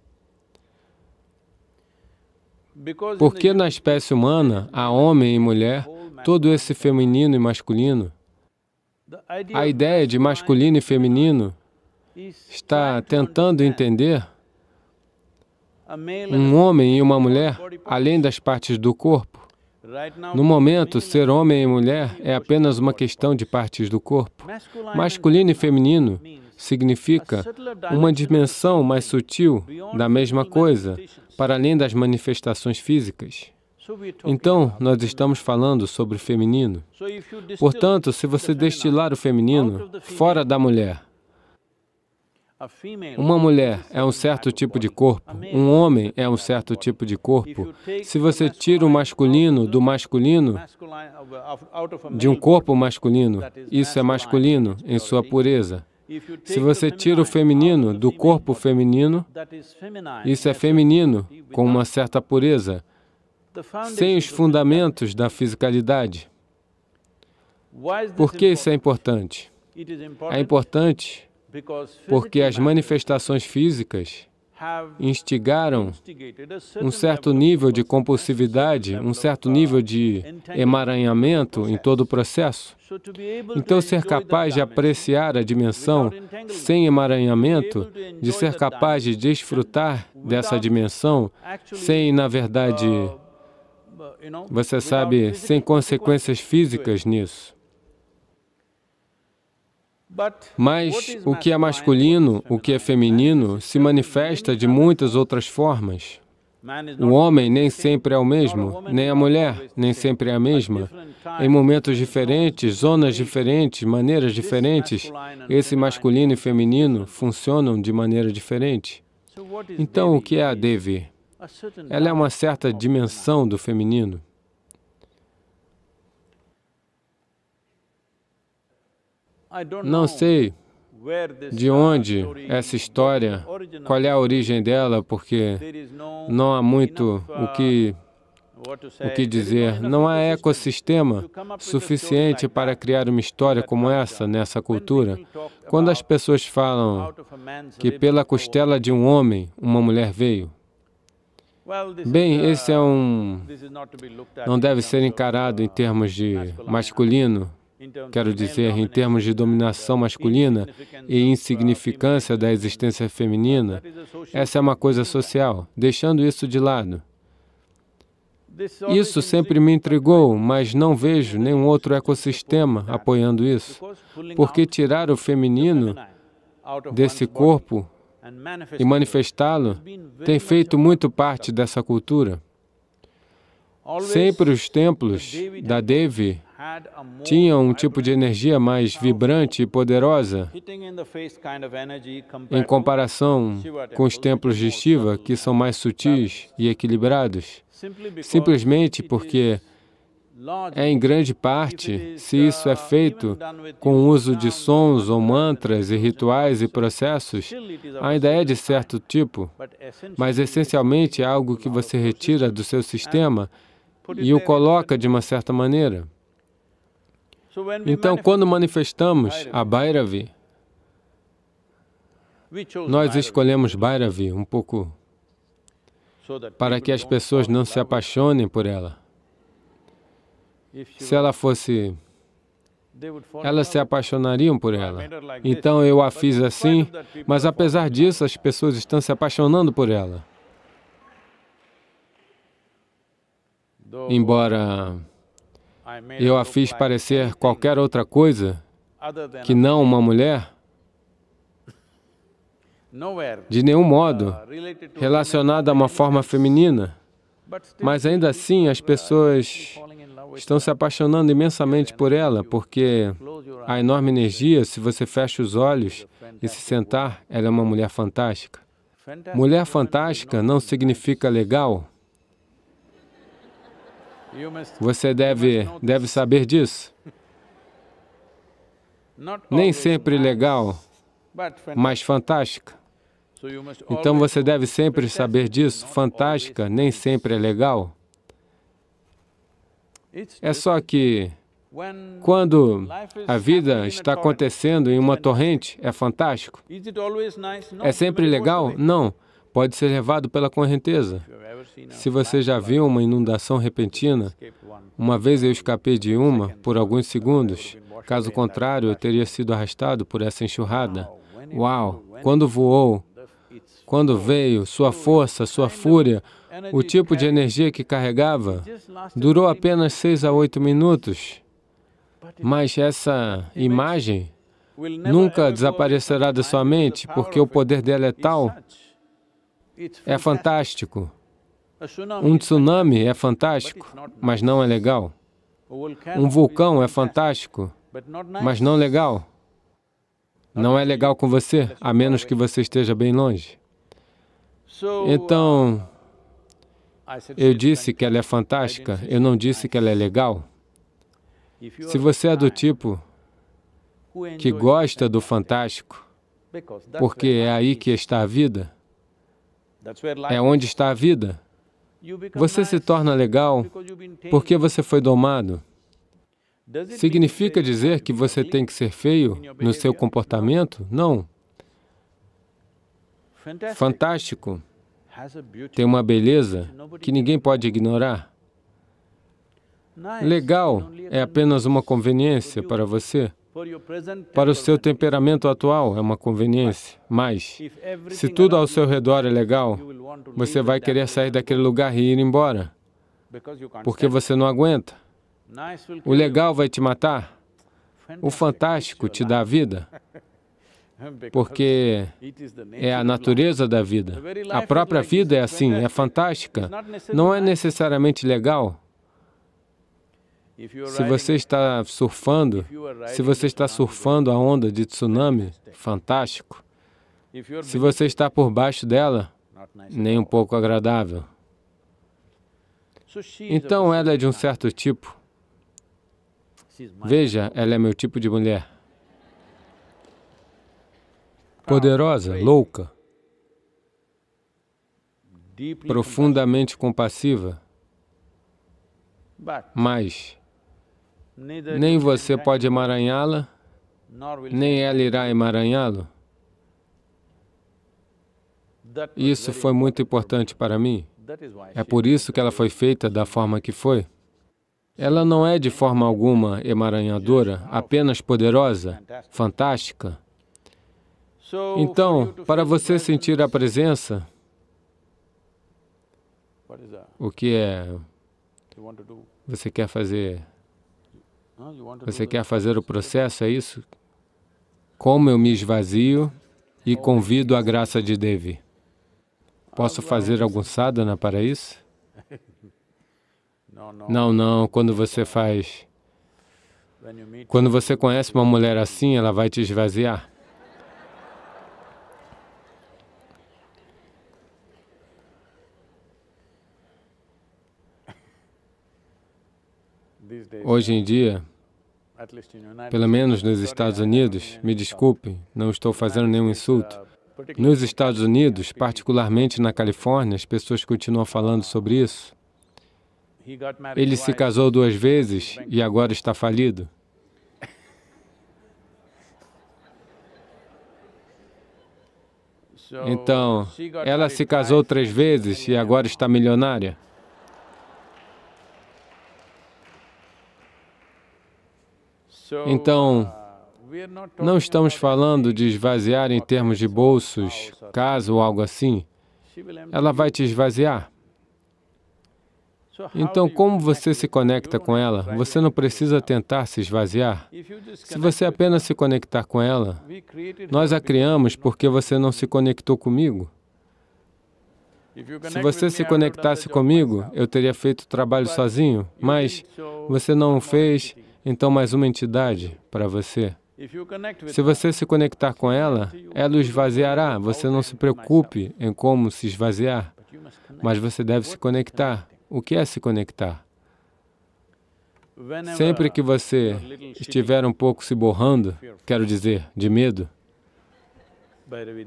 Porque na espécie humana há homem e mulher, todo esse feminino e masculino. A ideia de masculino e feminino está tentando entender um homem e uma mulher, além das partes do corpo. No momento, ser homem e mulher é apenas uma questão de partes do corpo. Masculino e feminino significa uma dimensão mais sutil da mesma coisa, para além das manifestações físicas. Então, nós estamos falando sobre o feminino. Portanto, se você destilar o feminino fora da mulher uma mulher é um certo tipo de corpo, um homem é um certo tipo de corpo. Se você tira o masculino do masculino, de um corpo masculino, isso é masculino em sua pureza. Se você tira o feminino do corpo feminino, isso é feminino com uma certa pureza, sem os fundamentos da fisicalidade. Por que isso é importante? É importante porque as manifestações físicas instigaram um certo nível de compulsividade, um certo uh, nível de emaranhamento em todo o processo. Então, ser capaz de apreciar a dimensão sem emaranhamento, de ser capaz de desfrutar dessa dimensão sem, na uh, verdade, você sabe, sem consequências físicas nisso. Mas o que é masculino, o que é feminino, se manifesta de muitas outras formas. O homem nem sempre é o mesmo, nem a mulher nem sempre é a mesma. Em momentos diferentes, zonas diferentes, maneiras diferentes, esse masculino e feminino funcionam de maneira diferente. Então, o que é a Devi? Ela é uma certa dimensão do feminino. Não sei de onde essa história, qual é a origem dela, porque não há muito o que, uh, o que dizer. Não há ecossistema suficiente para criar uma história como essa nessa cultura. Quando as pessoas falam que pela costela de um homem uma mulher veio, Bem, uh, esse é um. não deve ser encarado em uh, termos de masculino, então, quero é dizer, em né? termos de dominação então, masculina e insignificância da existência feminina, então, essa é uma coisa social, deixando isso de lado. Isso sempre me intrigou, mas não vejo nenhum outro ecossistema apoiando isso, porque tirar o feminino desse corpo e manifestá-lo tem feito muito parte dessa cultura. Sempre os templos da Devi tinha um tipo de energia mais vibrante e poderosa em comparação com os templos de Shiva, que são mais sutis e equilibrados, simplesmente porque é em grande parte, se isso é feito com o uso de sons ou mantras e rituais e processos, ainda é de certo tipo, mas essencialmente é algo que você retira do seu sistema e o coloca de uma certa maneira. Então, quando manifestamos a Bhairavi, nós escolhemos Bhairavi um pouco para que as pessoas não se apaixonem por ela. Se ela fosse... Elas se apaixonariam por ela. Então eu a fiz assim, mas apesar disso, as pessoas estão se apaixonando por ela. Embora eu a fiz parecer qualquer outra coisa que não uma mulher, de nenhum modo relacionada a uma forma feminina, mas ainda assim as pessoas estão se apaixonando imensamente por ela, porque a enorme energia, se você fecha os olhos e se sentar, ela é uma mulher fantástica. Mulher fantástica não significa legal, você deve, deve saber disso. Nem sempre legal, mas fantástica. Então você deve sempre saber disso, fantástica nem sempre é legal. É só que quando a vida está acontecendo em uma torrente, é fantástico. É sempre legal? Não pode ser levado pela correnteza. Se você já viu uma inundação repentina, uma vez eu escapei de uma por alguns segundos, caso contrário, eu teria sido arrastado por essa enxurrada. Uau! Quando voou, quando veio, sua força, sua fúria, o tipo de energia que carregava durou apenas seis a oito minutos. Mas essa imagem nunca desaparecerá da sua mente, porque o poder dela é tal é, é fantástico. Um tsunami é, é fantástico, mas não é legal. Um vulcão é fantástico, mas não legal. Não é legal com você, a menos que você esteja bem longe. Então, eu disse que ela é fantástica, eu não disse que ela é legal. Se você é do tipo que gosta do fantástico, porque é aí que está a vida, é onde está a vida. Você se torna legal porque você foi domado. Significa dizer que você tem que ser feio no seu comportamento? Não. Fantástico. Tem uma beleza que ninguém pode ignorar. Legal é apenas uma conveniência para você. Para o seu temperamento atual, é uma conveniência. Mas, se tudo ao seu redor é legal, você vai querer sair daquele lugar e ir embora, porque você não aguenta. O legal vai te matar. O fantástico te dá a vida, <laughs> porque é a natureza da vida. A própria vida é assim, é fantástica. Não é necessariamente legal, se você está surfando, se você está surfando a onda de tsunami, fantástico. Se você está por baixo dela, nem um pouco agradável. Então ela é de um certo tipo. Veja, ela é meu tipo de mulher. Poderosa, louca, profundamente compassiva, mas nem você pode emaranhá-la, nem ela irá emaranhá-lo. Isso foi muito importante para mim. É por isso que ela foi feita da forma que foi. Ela não é de forma alguma emaranhadora, apenas poderosa, fantástica. Então, para você sentir a presença, o que é... Você quer fazer você quer fazer o processo, é isso? Como eu me esvazio e convido a graça de Devi. Posso fazer algum sadhana para isso? Não, não, quando você faz... Quando você conhece uma mulher assim, ela vai te esvaziar. Hoje em dia, pelo menos nos Estados Unidos, me desculpe, não estou fazendo nenhum uh, insulto, nos Estados Unidos, particularmente na Califórnia, as pessoas continuam falando sobre isso. Ele se casou duas vezes e agora está falido. <laughs> Então, ela se casou três vezes e agora está milionária. Então, uh, não estamos falando de esvaziar em termos de bolsos, casa ou algo assim. Ela vai te esvaziar. Então, como você se conecta com ela? Você não precisa tentar se esvaziar. Se você apenas se conectar com ela, nós a criamos porque você não se conectou comigo. Se você se conectasse comigo, eu teria feito o trabalho sozinho, mas você não o fez então mais uma entidade para você. Se você se conectar com ela, ela o esvaziará. Você não se preocupe em como se esvaziar, mas você deve se conectar. O que é se conectar? Sempre que você estiver um pouco se borrando, quero dizer, de medo,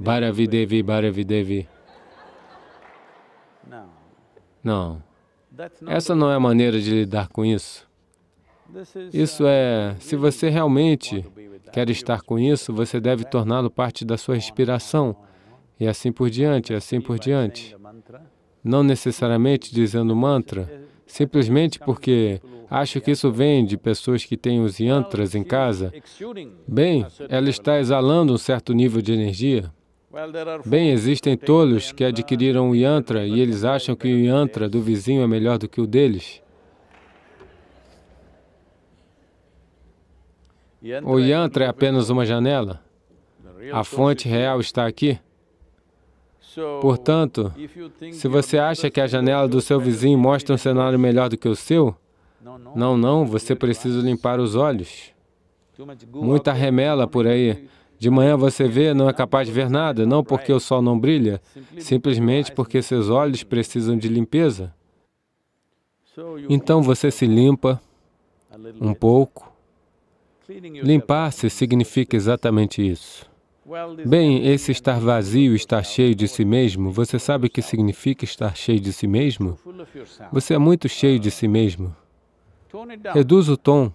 Bhairavi Devi, Bhairavi Devi. Não. Essa não é a maneira de lidar com isso. Isso é, se você realmente quer estar com isso, você deve torná-lo parte da sua respiração, e assim por diante, assim por diante. Não necessariamente dizendo mantra, simplesmente porque acho que isso vem de pessoas que têm os yantras em casa. Bem, ela está exalando um certo nível de energia. Bem, existem tolos que adquiriram o yantra e eles acham que o yantra do vizinho é melhor do que o deles. O yantra é apenas uma janela. A fonte real está aqui. Portanto, se você acha que a janela do seu vizinho mostra um cenário melhor do que o seu, não, não, você precisa limpar os olhos. Muita remela por aí. De manhã você vê, não é capaz de ver nada, não porque o sol não brilha, simplesmente porque seus olhos precisam de limpeza. Então você se limpa um pouco, Limpar-se significa exatamente isso. Bem, esse estar vazio, estar cheio de si mesmo, você sabe o que significa estar cheio de si mesmo? Você é muito cheio de si mesmo. Reduz o tom.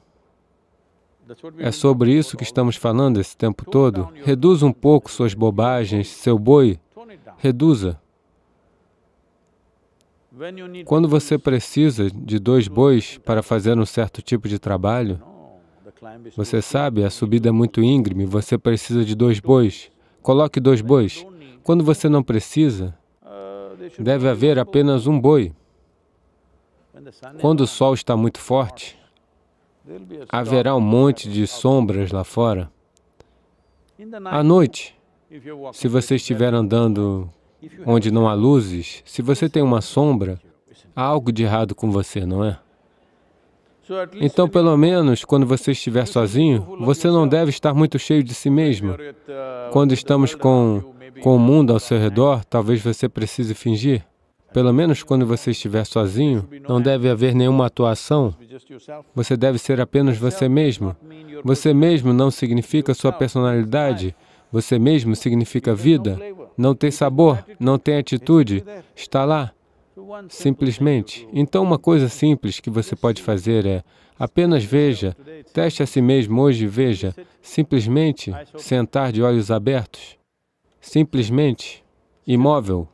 É sobre isso que estamos falando esse tempo todo. Reduz um pouco suas bobagens, seu boi. Reduza. Quando você precisa de dois bois para fazer um certo tipo de trabalho, você sabe, a subida é muito íngreme, você precisa de dois bois. Coloque dois bois. Quando você não precisa, deve haver apenas um boi. Quando o sol está muito forte, haverá um monte de sombras lá fora. À noite, se você estiver andando onde não há luzes, se você tem uma sombra, há algo de errado com você, não é? Então, pelo menos, quando você estiver sozinho, você não deve estar muito cheio de si mesmo. Uh, quando estamos com, com o mundo ao seu redor, talvez você precise fingir. Pelo menos quando você estiver sozinho, não deve haver nenhuma atuação. Você deve ser apenas você mesmo. Você mesmo não significa sua personalidade. Você mesmo significa vida. Não tem sabor, não tem atitude. Está lá. Simplesmente. Então, uma coisa simples que você pode fazer é apenas veja, teste a si mesmo hoje, veja, simplesmente sentar de olhos abertos, simplesmente imóvel,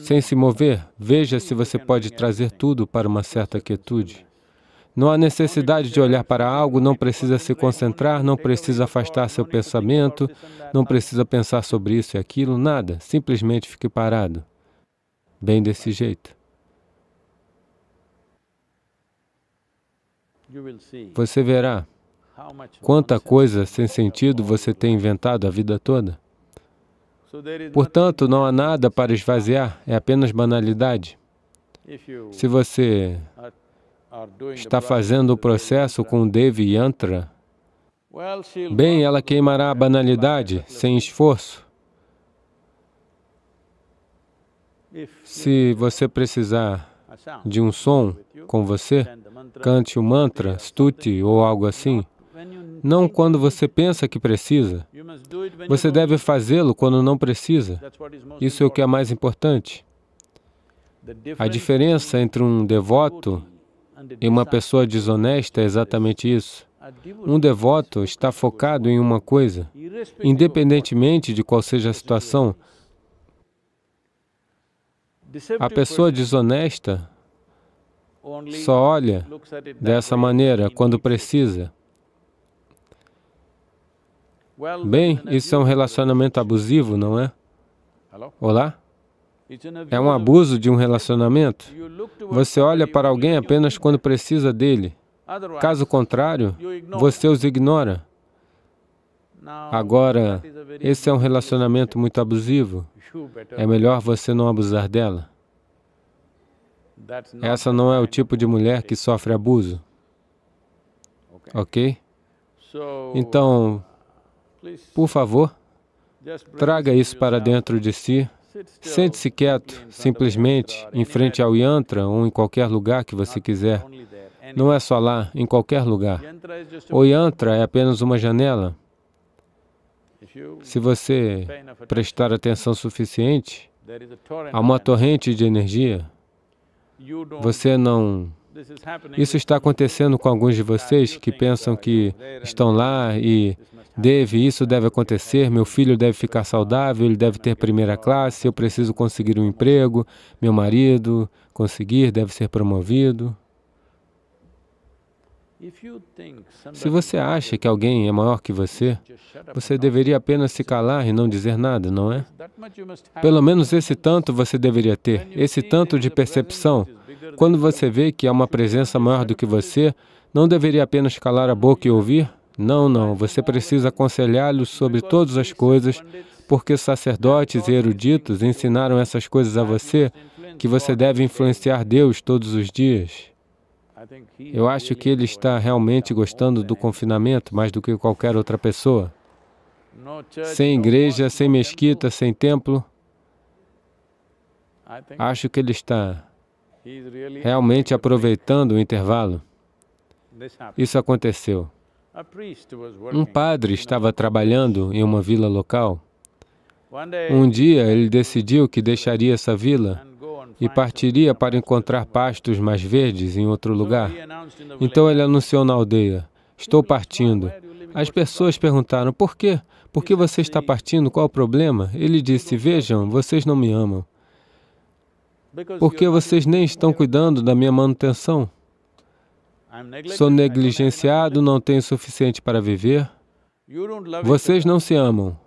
sem se mover, veja se você pode trazer tudo para uma certa quietude. Não há necessidade de olhar para algo, não precisa se concentrar, não precisa afastar seu pensamento, não precisa pensar sobre isso e aquilo, nada. Simplesmente fique parado. Bem desse jeito. Você verá quanta coisa sem sentido você tem inventado a vida toda. Portanto, não há nada para esvaziar, é apenas banalidade. Se você está fazendo o processo com Devi Yantra, bem, ela queimará a banalidade sem esforço. Se você precisar de um som com você, cante o mantra, stuti ou algo assim, não quando você pensa que precisa. Você deve fazê-lo quando não precisa. Isso é o que é mais importante. A diferença entre um devoto e uma pessoa desonesta é exatamente isso. Um devoto está focado em uma coisa, independentemente de qual seja a situação. A pessoa desonesta só olha dessa maneira quando precisa. Bem, isso é um relacionamento abusivo, não é? Olá? É um abuso de um relacionamento? Você olha para alguém apenas quando precisa dele. Caso contrário, você os ignora. Agora, esse é um relacionamento muito abusivo. É melhor você não abusar dela. Essa não é o tipo de mulher que sofre abuso. Ok? Então, por favor, traga isso para dentro de si. Sente-se quieto, simplesmente, em frente ao yantra ou em qualquer lugar que você quiser. Não é só lá, em qualquer lugar. O yantra é apenas uma janela. Se você prestar atenção suficiente, há uma torrente de energia você não... Isso está acontecendo com alguns de vocês que pensam que estão lá e deve, isso deve acontecer, meu filho deve ficar saudável, ele deve ter primeira classe, eu preciso conseguir um emprego, meu marido conseguir, deve ser promovido. Se você acha que alguém é maior que você, você deveria apenas se calar e não dizer nada, não é? Pelo menos esse tanto você deveria ter, esse tanto de percepção. Quando você vê que há uma presença maior do que você, não deveria apenas calar a boca e ouvir? Não, não, você precisa aconselhá-lo sobre todas as coisas, porque sacerdotes e eruditos ensinaram essas coisas a você, que você deve influenciar Deus todos os dias. Eu acho que ele está realmente gostando do confinamento mais do que qualquer outra pessoa. Sem igreja, sem mesquita, sem templo, acho que ele está realmente aproveitando o intervalo. Isso aconteceu. Um padre estava trabalhando em uma vila local. Um dia ele decidiu que deixaria essa vila e partiria para encontrar pastos mais verdes em outro lugar. Então ele anunciou na aldeia: Estou partindo. As pessoas perguntaram: Por quê? Por que você está partindo? Qual o problema? Ele disse: Vejam, vocês não me amam. Porque vocês nem estão cuidando da minha manutenção. Sou negligenciado, não tenho suficiente para viver. Vocês não se amam.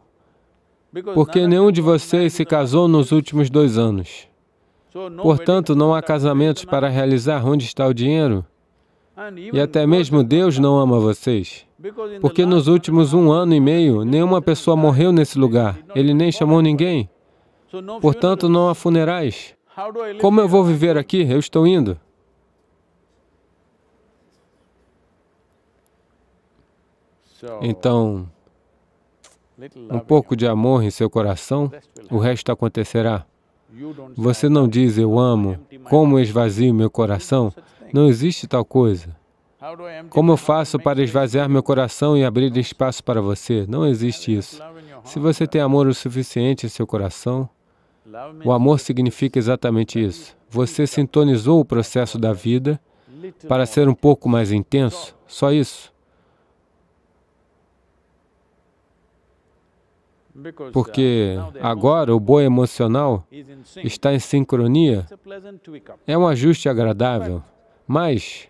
Porque nenhum de vocês se casou nos últimos dois anos. Portanto, não há tá casamentos para realizar onde está o dinheiro. E até mesmo Deus não ama vocês. Porque nos últimos um ano e meio, nenhuma pessoa morreu nesse lugar. Ele nem chamou ninguém. Portanto, não há funerais. Como eu vou viver aqui? Eu estou indo. Então, um pouco de amor em seu coração, o resto acontecerá. Você não diz, eu amo, como esvazio meu coração? Não existe tal coisa. Como eu faço para esvaziar meu coração e abrir espaço para você? Não existe isso. Se você tem amor o suficiente em seu coração, o amor significa exatamente isso. Você sintonizou o processo da vida para ser um pouco mais intenso, só isso. porque uh, agora o boi emocional está em sincronia. É um ajuste agradável. Mas,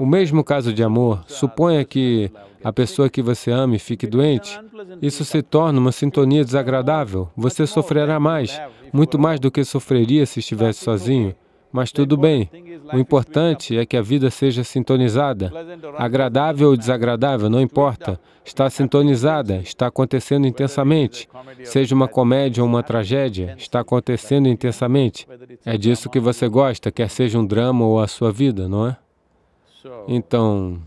o mesmo caso de amor, suponha que a pessoa que você ama fique doente, isso se torna uma sintonia desagradável. Você sofrerá mais, muito mais do que sofreria se estivesse sozinho. Mas tudo bem, o importante é que a vida seja sintonizada. Agradável ou desagradável, não importa. Está sintonizada, está acontecendo intensamente. Seja uma comédia ou uma tragédia, está acontecendo intensamente. É disso que você gosta, quer seja um drama ou a sua vida, não é? Então,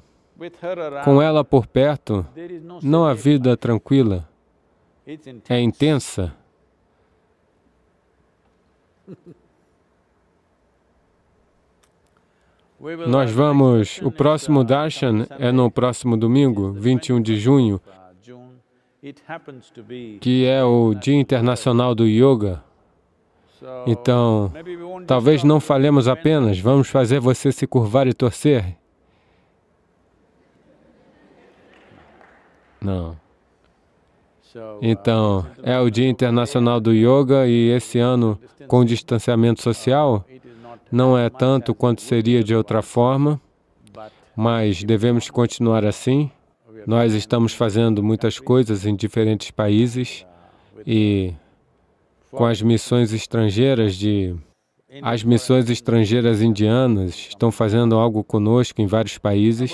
com ela por perto, não há vida tranquila. É intensa. Nós vamos, o próximo darshan é no próximo domingo, 21 de junho, que é o Dia Internacional do Yoga. Então, talvez não falemos apenas, vamos fazer você se curvar e torcer. Não. Então, é o Dia Internacional do Yoga e esse ano, com distanciamento social, não é tanto quanto seria de outra forma, mas devemos continuar assim. Nós estamos fazendo muitas coisas em diferentes países e com as missões estrangeiras de... As missões estrangeiras indianas estão fazendo algo conosco em vários países.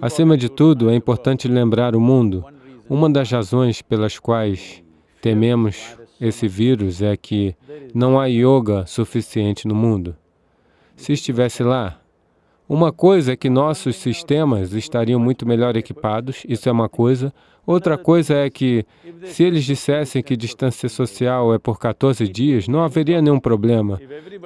Acima de tudo, é importante lembrar o mundo. Uma das razões pelas quais tememos esse vírus é que não há yoga suficiente no mundo se estivesse lá. Uma coisa é que nossos sistemas estariam muito melhor equipados, isso é uma coisa. Outra coisa é que, se eles dissessem que distância social é por 14 dias, não haveria nenhum problema.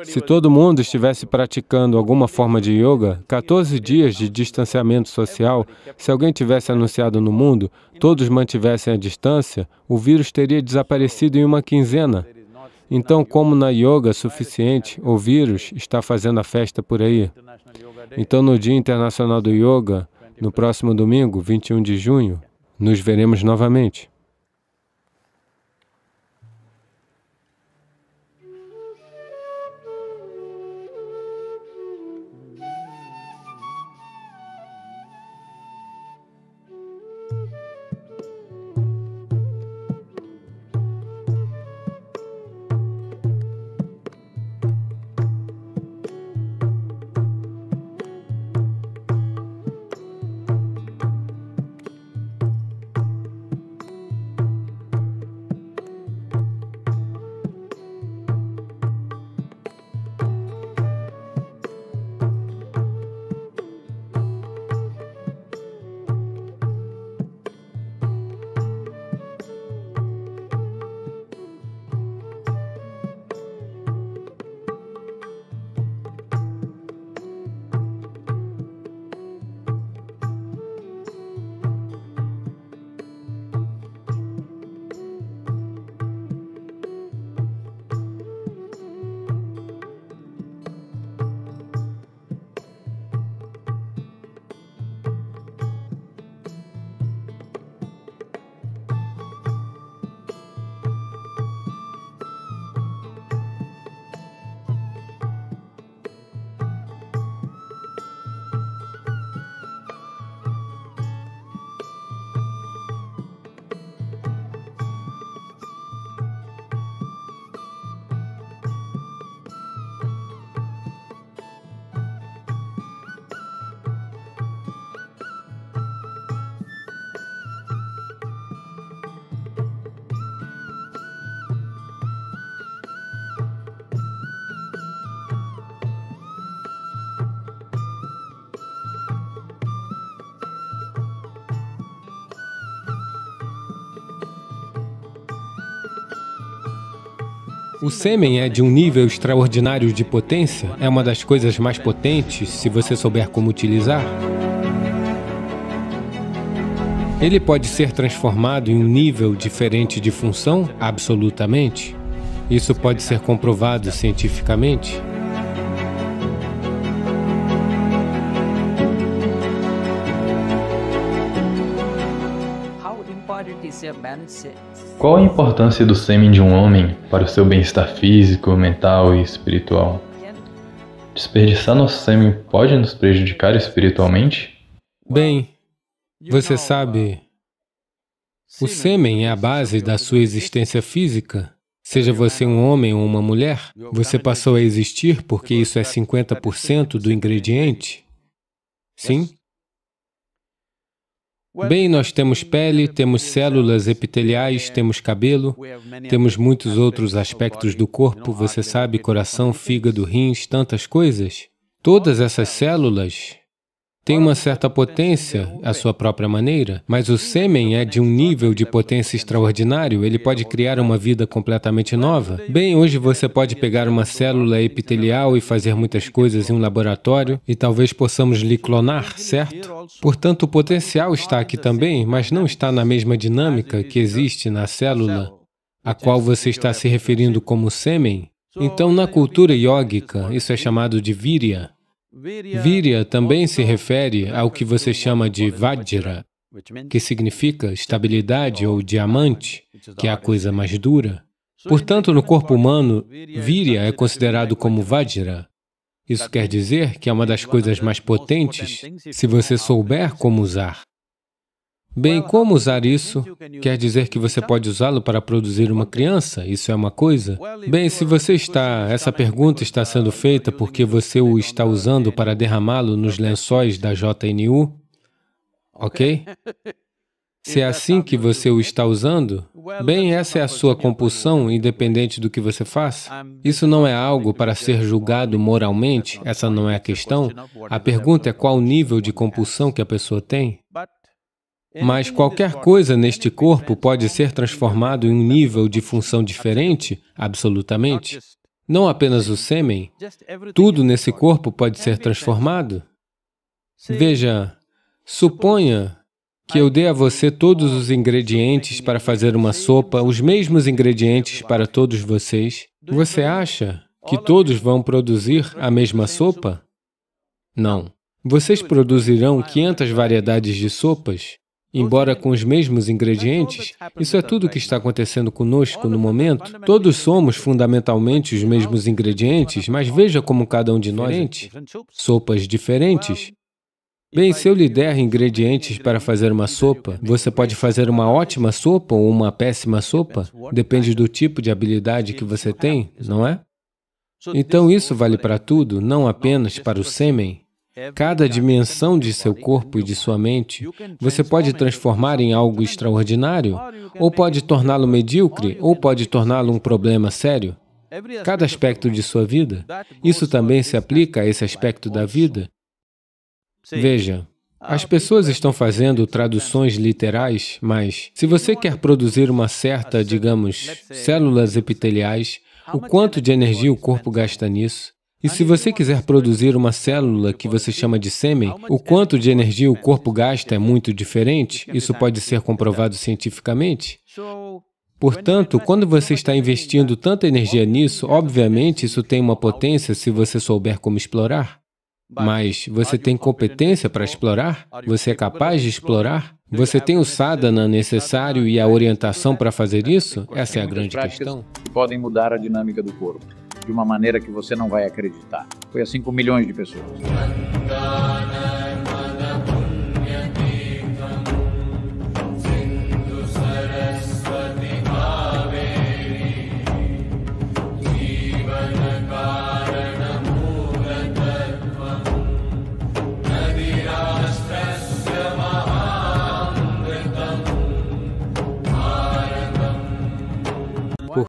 Se todo mundo estivesse praticando alguma forma de yoga, 14 dias de distanciamento social, se alguém tivesse anunciado no mundo, todos mantivessem a distância, o vírus teria desaparecido em uma quinzena. Então, como na yoga é suficiente, o vírus está fazendo a festa por aí. Então, no Dia Internacional do Yoga, no próximo domingo, 21 de junho, nos veremos novamente. O sêmen é de um nível extraordinário de potência, é uma das coisas mais potentes se você souber como utilizar. Ele pode ser transformado em um nível diferente de função? Absolutamente. Isso pode ser comprovado cientificamente. How important is a man's qual a importância do sêmen de um homem para o seu bem-estar físico, mental e espiritual? Desperdiçar nosso sêmen pode nos prejudicar espiritualmente? Bem, você sabe, o sêmen é a base da sua existência física. Seja você um homem ou uma mulher, você passou a existir porque isso é 50% do ingrediente? Sim? Bem, nós temos pele, temos células epiteliais, temos cabelo, temos muitos outros aspectos do corpo, você sabe, coração, fígado, rins, tantas coisas. Todas essas células tem uma certa potência à sua própria maneira, mas o sêmen é de um nível de potência extraordinário, ele pode criar uma vida completamente nova. Bem, hoje você pode pegar uma célula epitelial e fazer muitas coisas em um laboratório, e talvez possamos lhe clonar, certo? Portanto, o potencial está aqui também, mas não está na mesma dinâmica que existe na célula a qual você está se referindo como sêmen. Então, na cultura iógica, isso é chamado de virya. Virya também se refere ao que você chama de Vajra, que significa estabilidade ou diamante, que é a coisa mais dura. Portanto, no corpo humano, Virya é considerado como Vajra. Isso quer dizer que é uma das coisas mais potentes se você souber como usar. Bem, como usar isso? Quer dizer que você pode usá-lo para produzir uma criança? Isso é uma coisa? Bem, se você está... Essa pergunta está sendo uh, feita porque você o está usando para derramá-lo nos lençóis da JNU, ok? <laughs> Se é assim que você o está usando, bem, essa é a sua compulsão, independente do que você faça. Isso não é algo para ser julgado moralmente, essa não é a questão. A pergunta é qual o nível de compulsão que a pessoa tem. É, Mas qualquer coisa neste corpo pode ser transformado em um nível de função diferente, absolutamente. Não apenas o sêmen, tudo nesse corpo pode ser transformado. Veja, suponha que eu dê a você todos os ingredientes para fazer uma sopa, os mesmos ingredientes para todos vocês. Você acha que todos vão produzir a mesma sopa? Não. Vocês produzirão 500 variedades de sopas, Embora com os mesmos ingredientes, isso é tudo o que está acontecendo conosco no momento. Todos somos fundamentalmente os mesmos ingredientes, mas veja como cada um de nós é sopas diferentes. Bem, se eu lhe der ingredientes para fazer uma sopa, você pode fazer uma ótima sopa ou uma péssima sopa, depende do tipo de habilidade que você tem, não é? Então isso vale para tudo, não apenas para o sêmen. É Cada dimensão de seu corpo e de sua mente, você pode transformar em algo extraordinário, ou pode torná-lo medíocre, ou pode torná-lo um problema sério. Cada aspecto de sua vida. Isso também se aplica a esse aspecto da vida. Veja, ah, as pessoas estão fazendo traduções literais, mas se você quer produzir uma certa, digamos, células epiteliais, o quanto de energia o corpo gasta nisso? E se você quiser produzir uma célula que você chama de sêmen, o quanto de energia o corpo gasta é muito diferente, isso pode ser comprovado cientificamente. Portanto, quando você está investindo tanta energia nisso, obviamente isso tem uma potência se você souber como explorar. Mas você tem competência para explorar? Você é capaz de explorar? Você tem o sadhana necessário e a orientação para fazer isso? Essa é a grande questão. Podem mudar a dinâmica do corpo de uma maneira que você não vai acreditar. Foi assim com milhões de pessoas.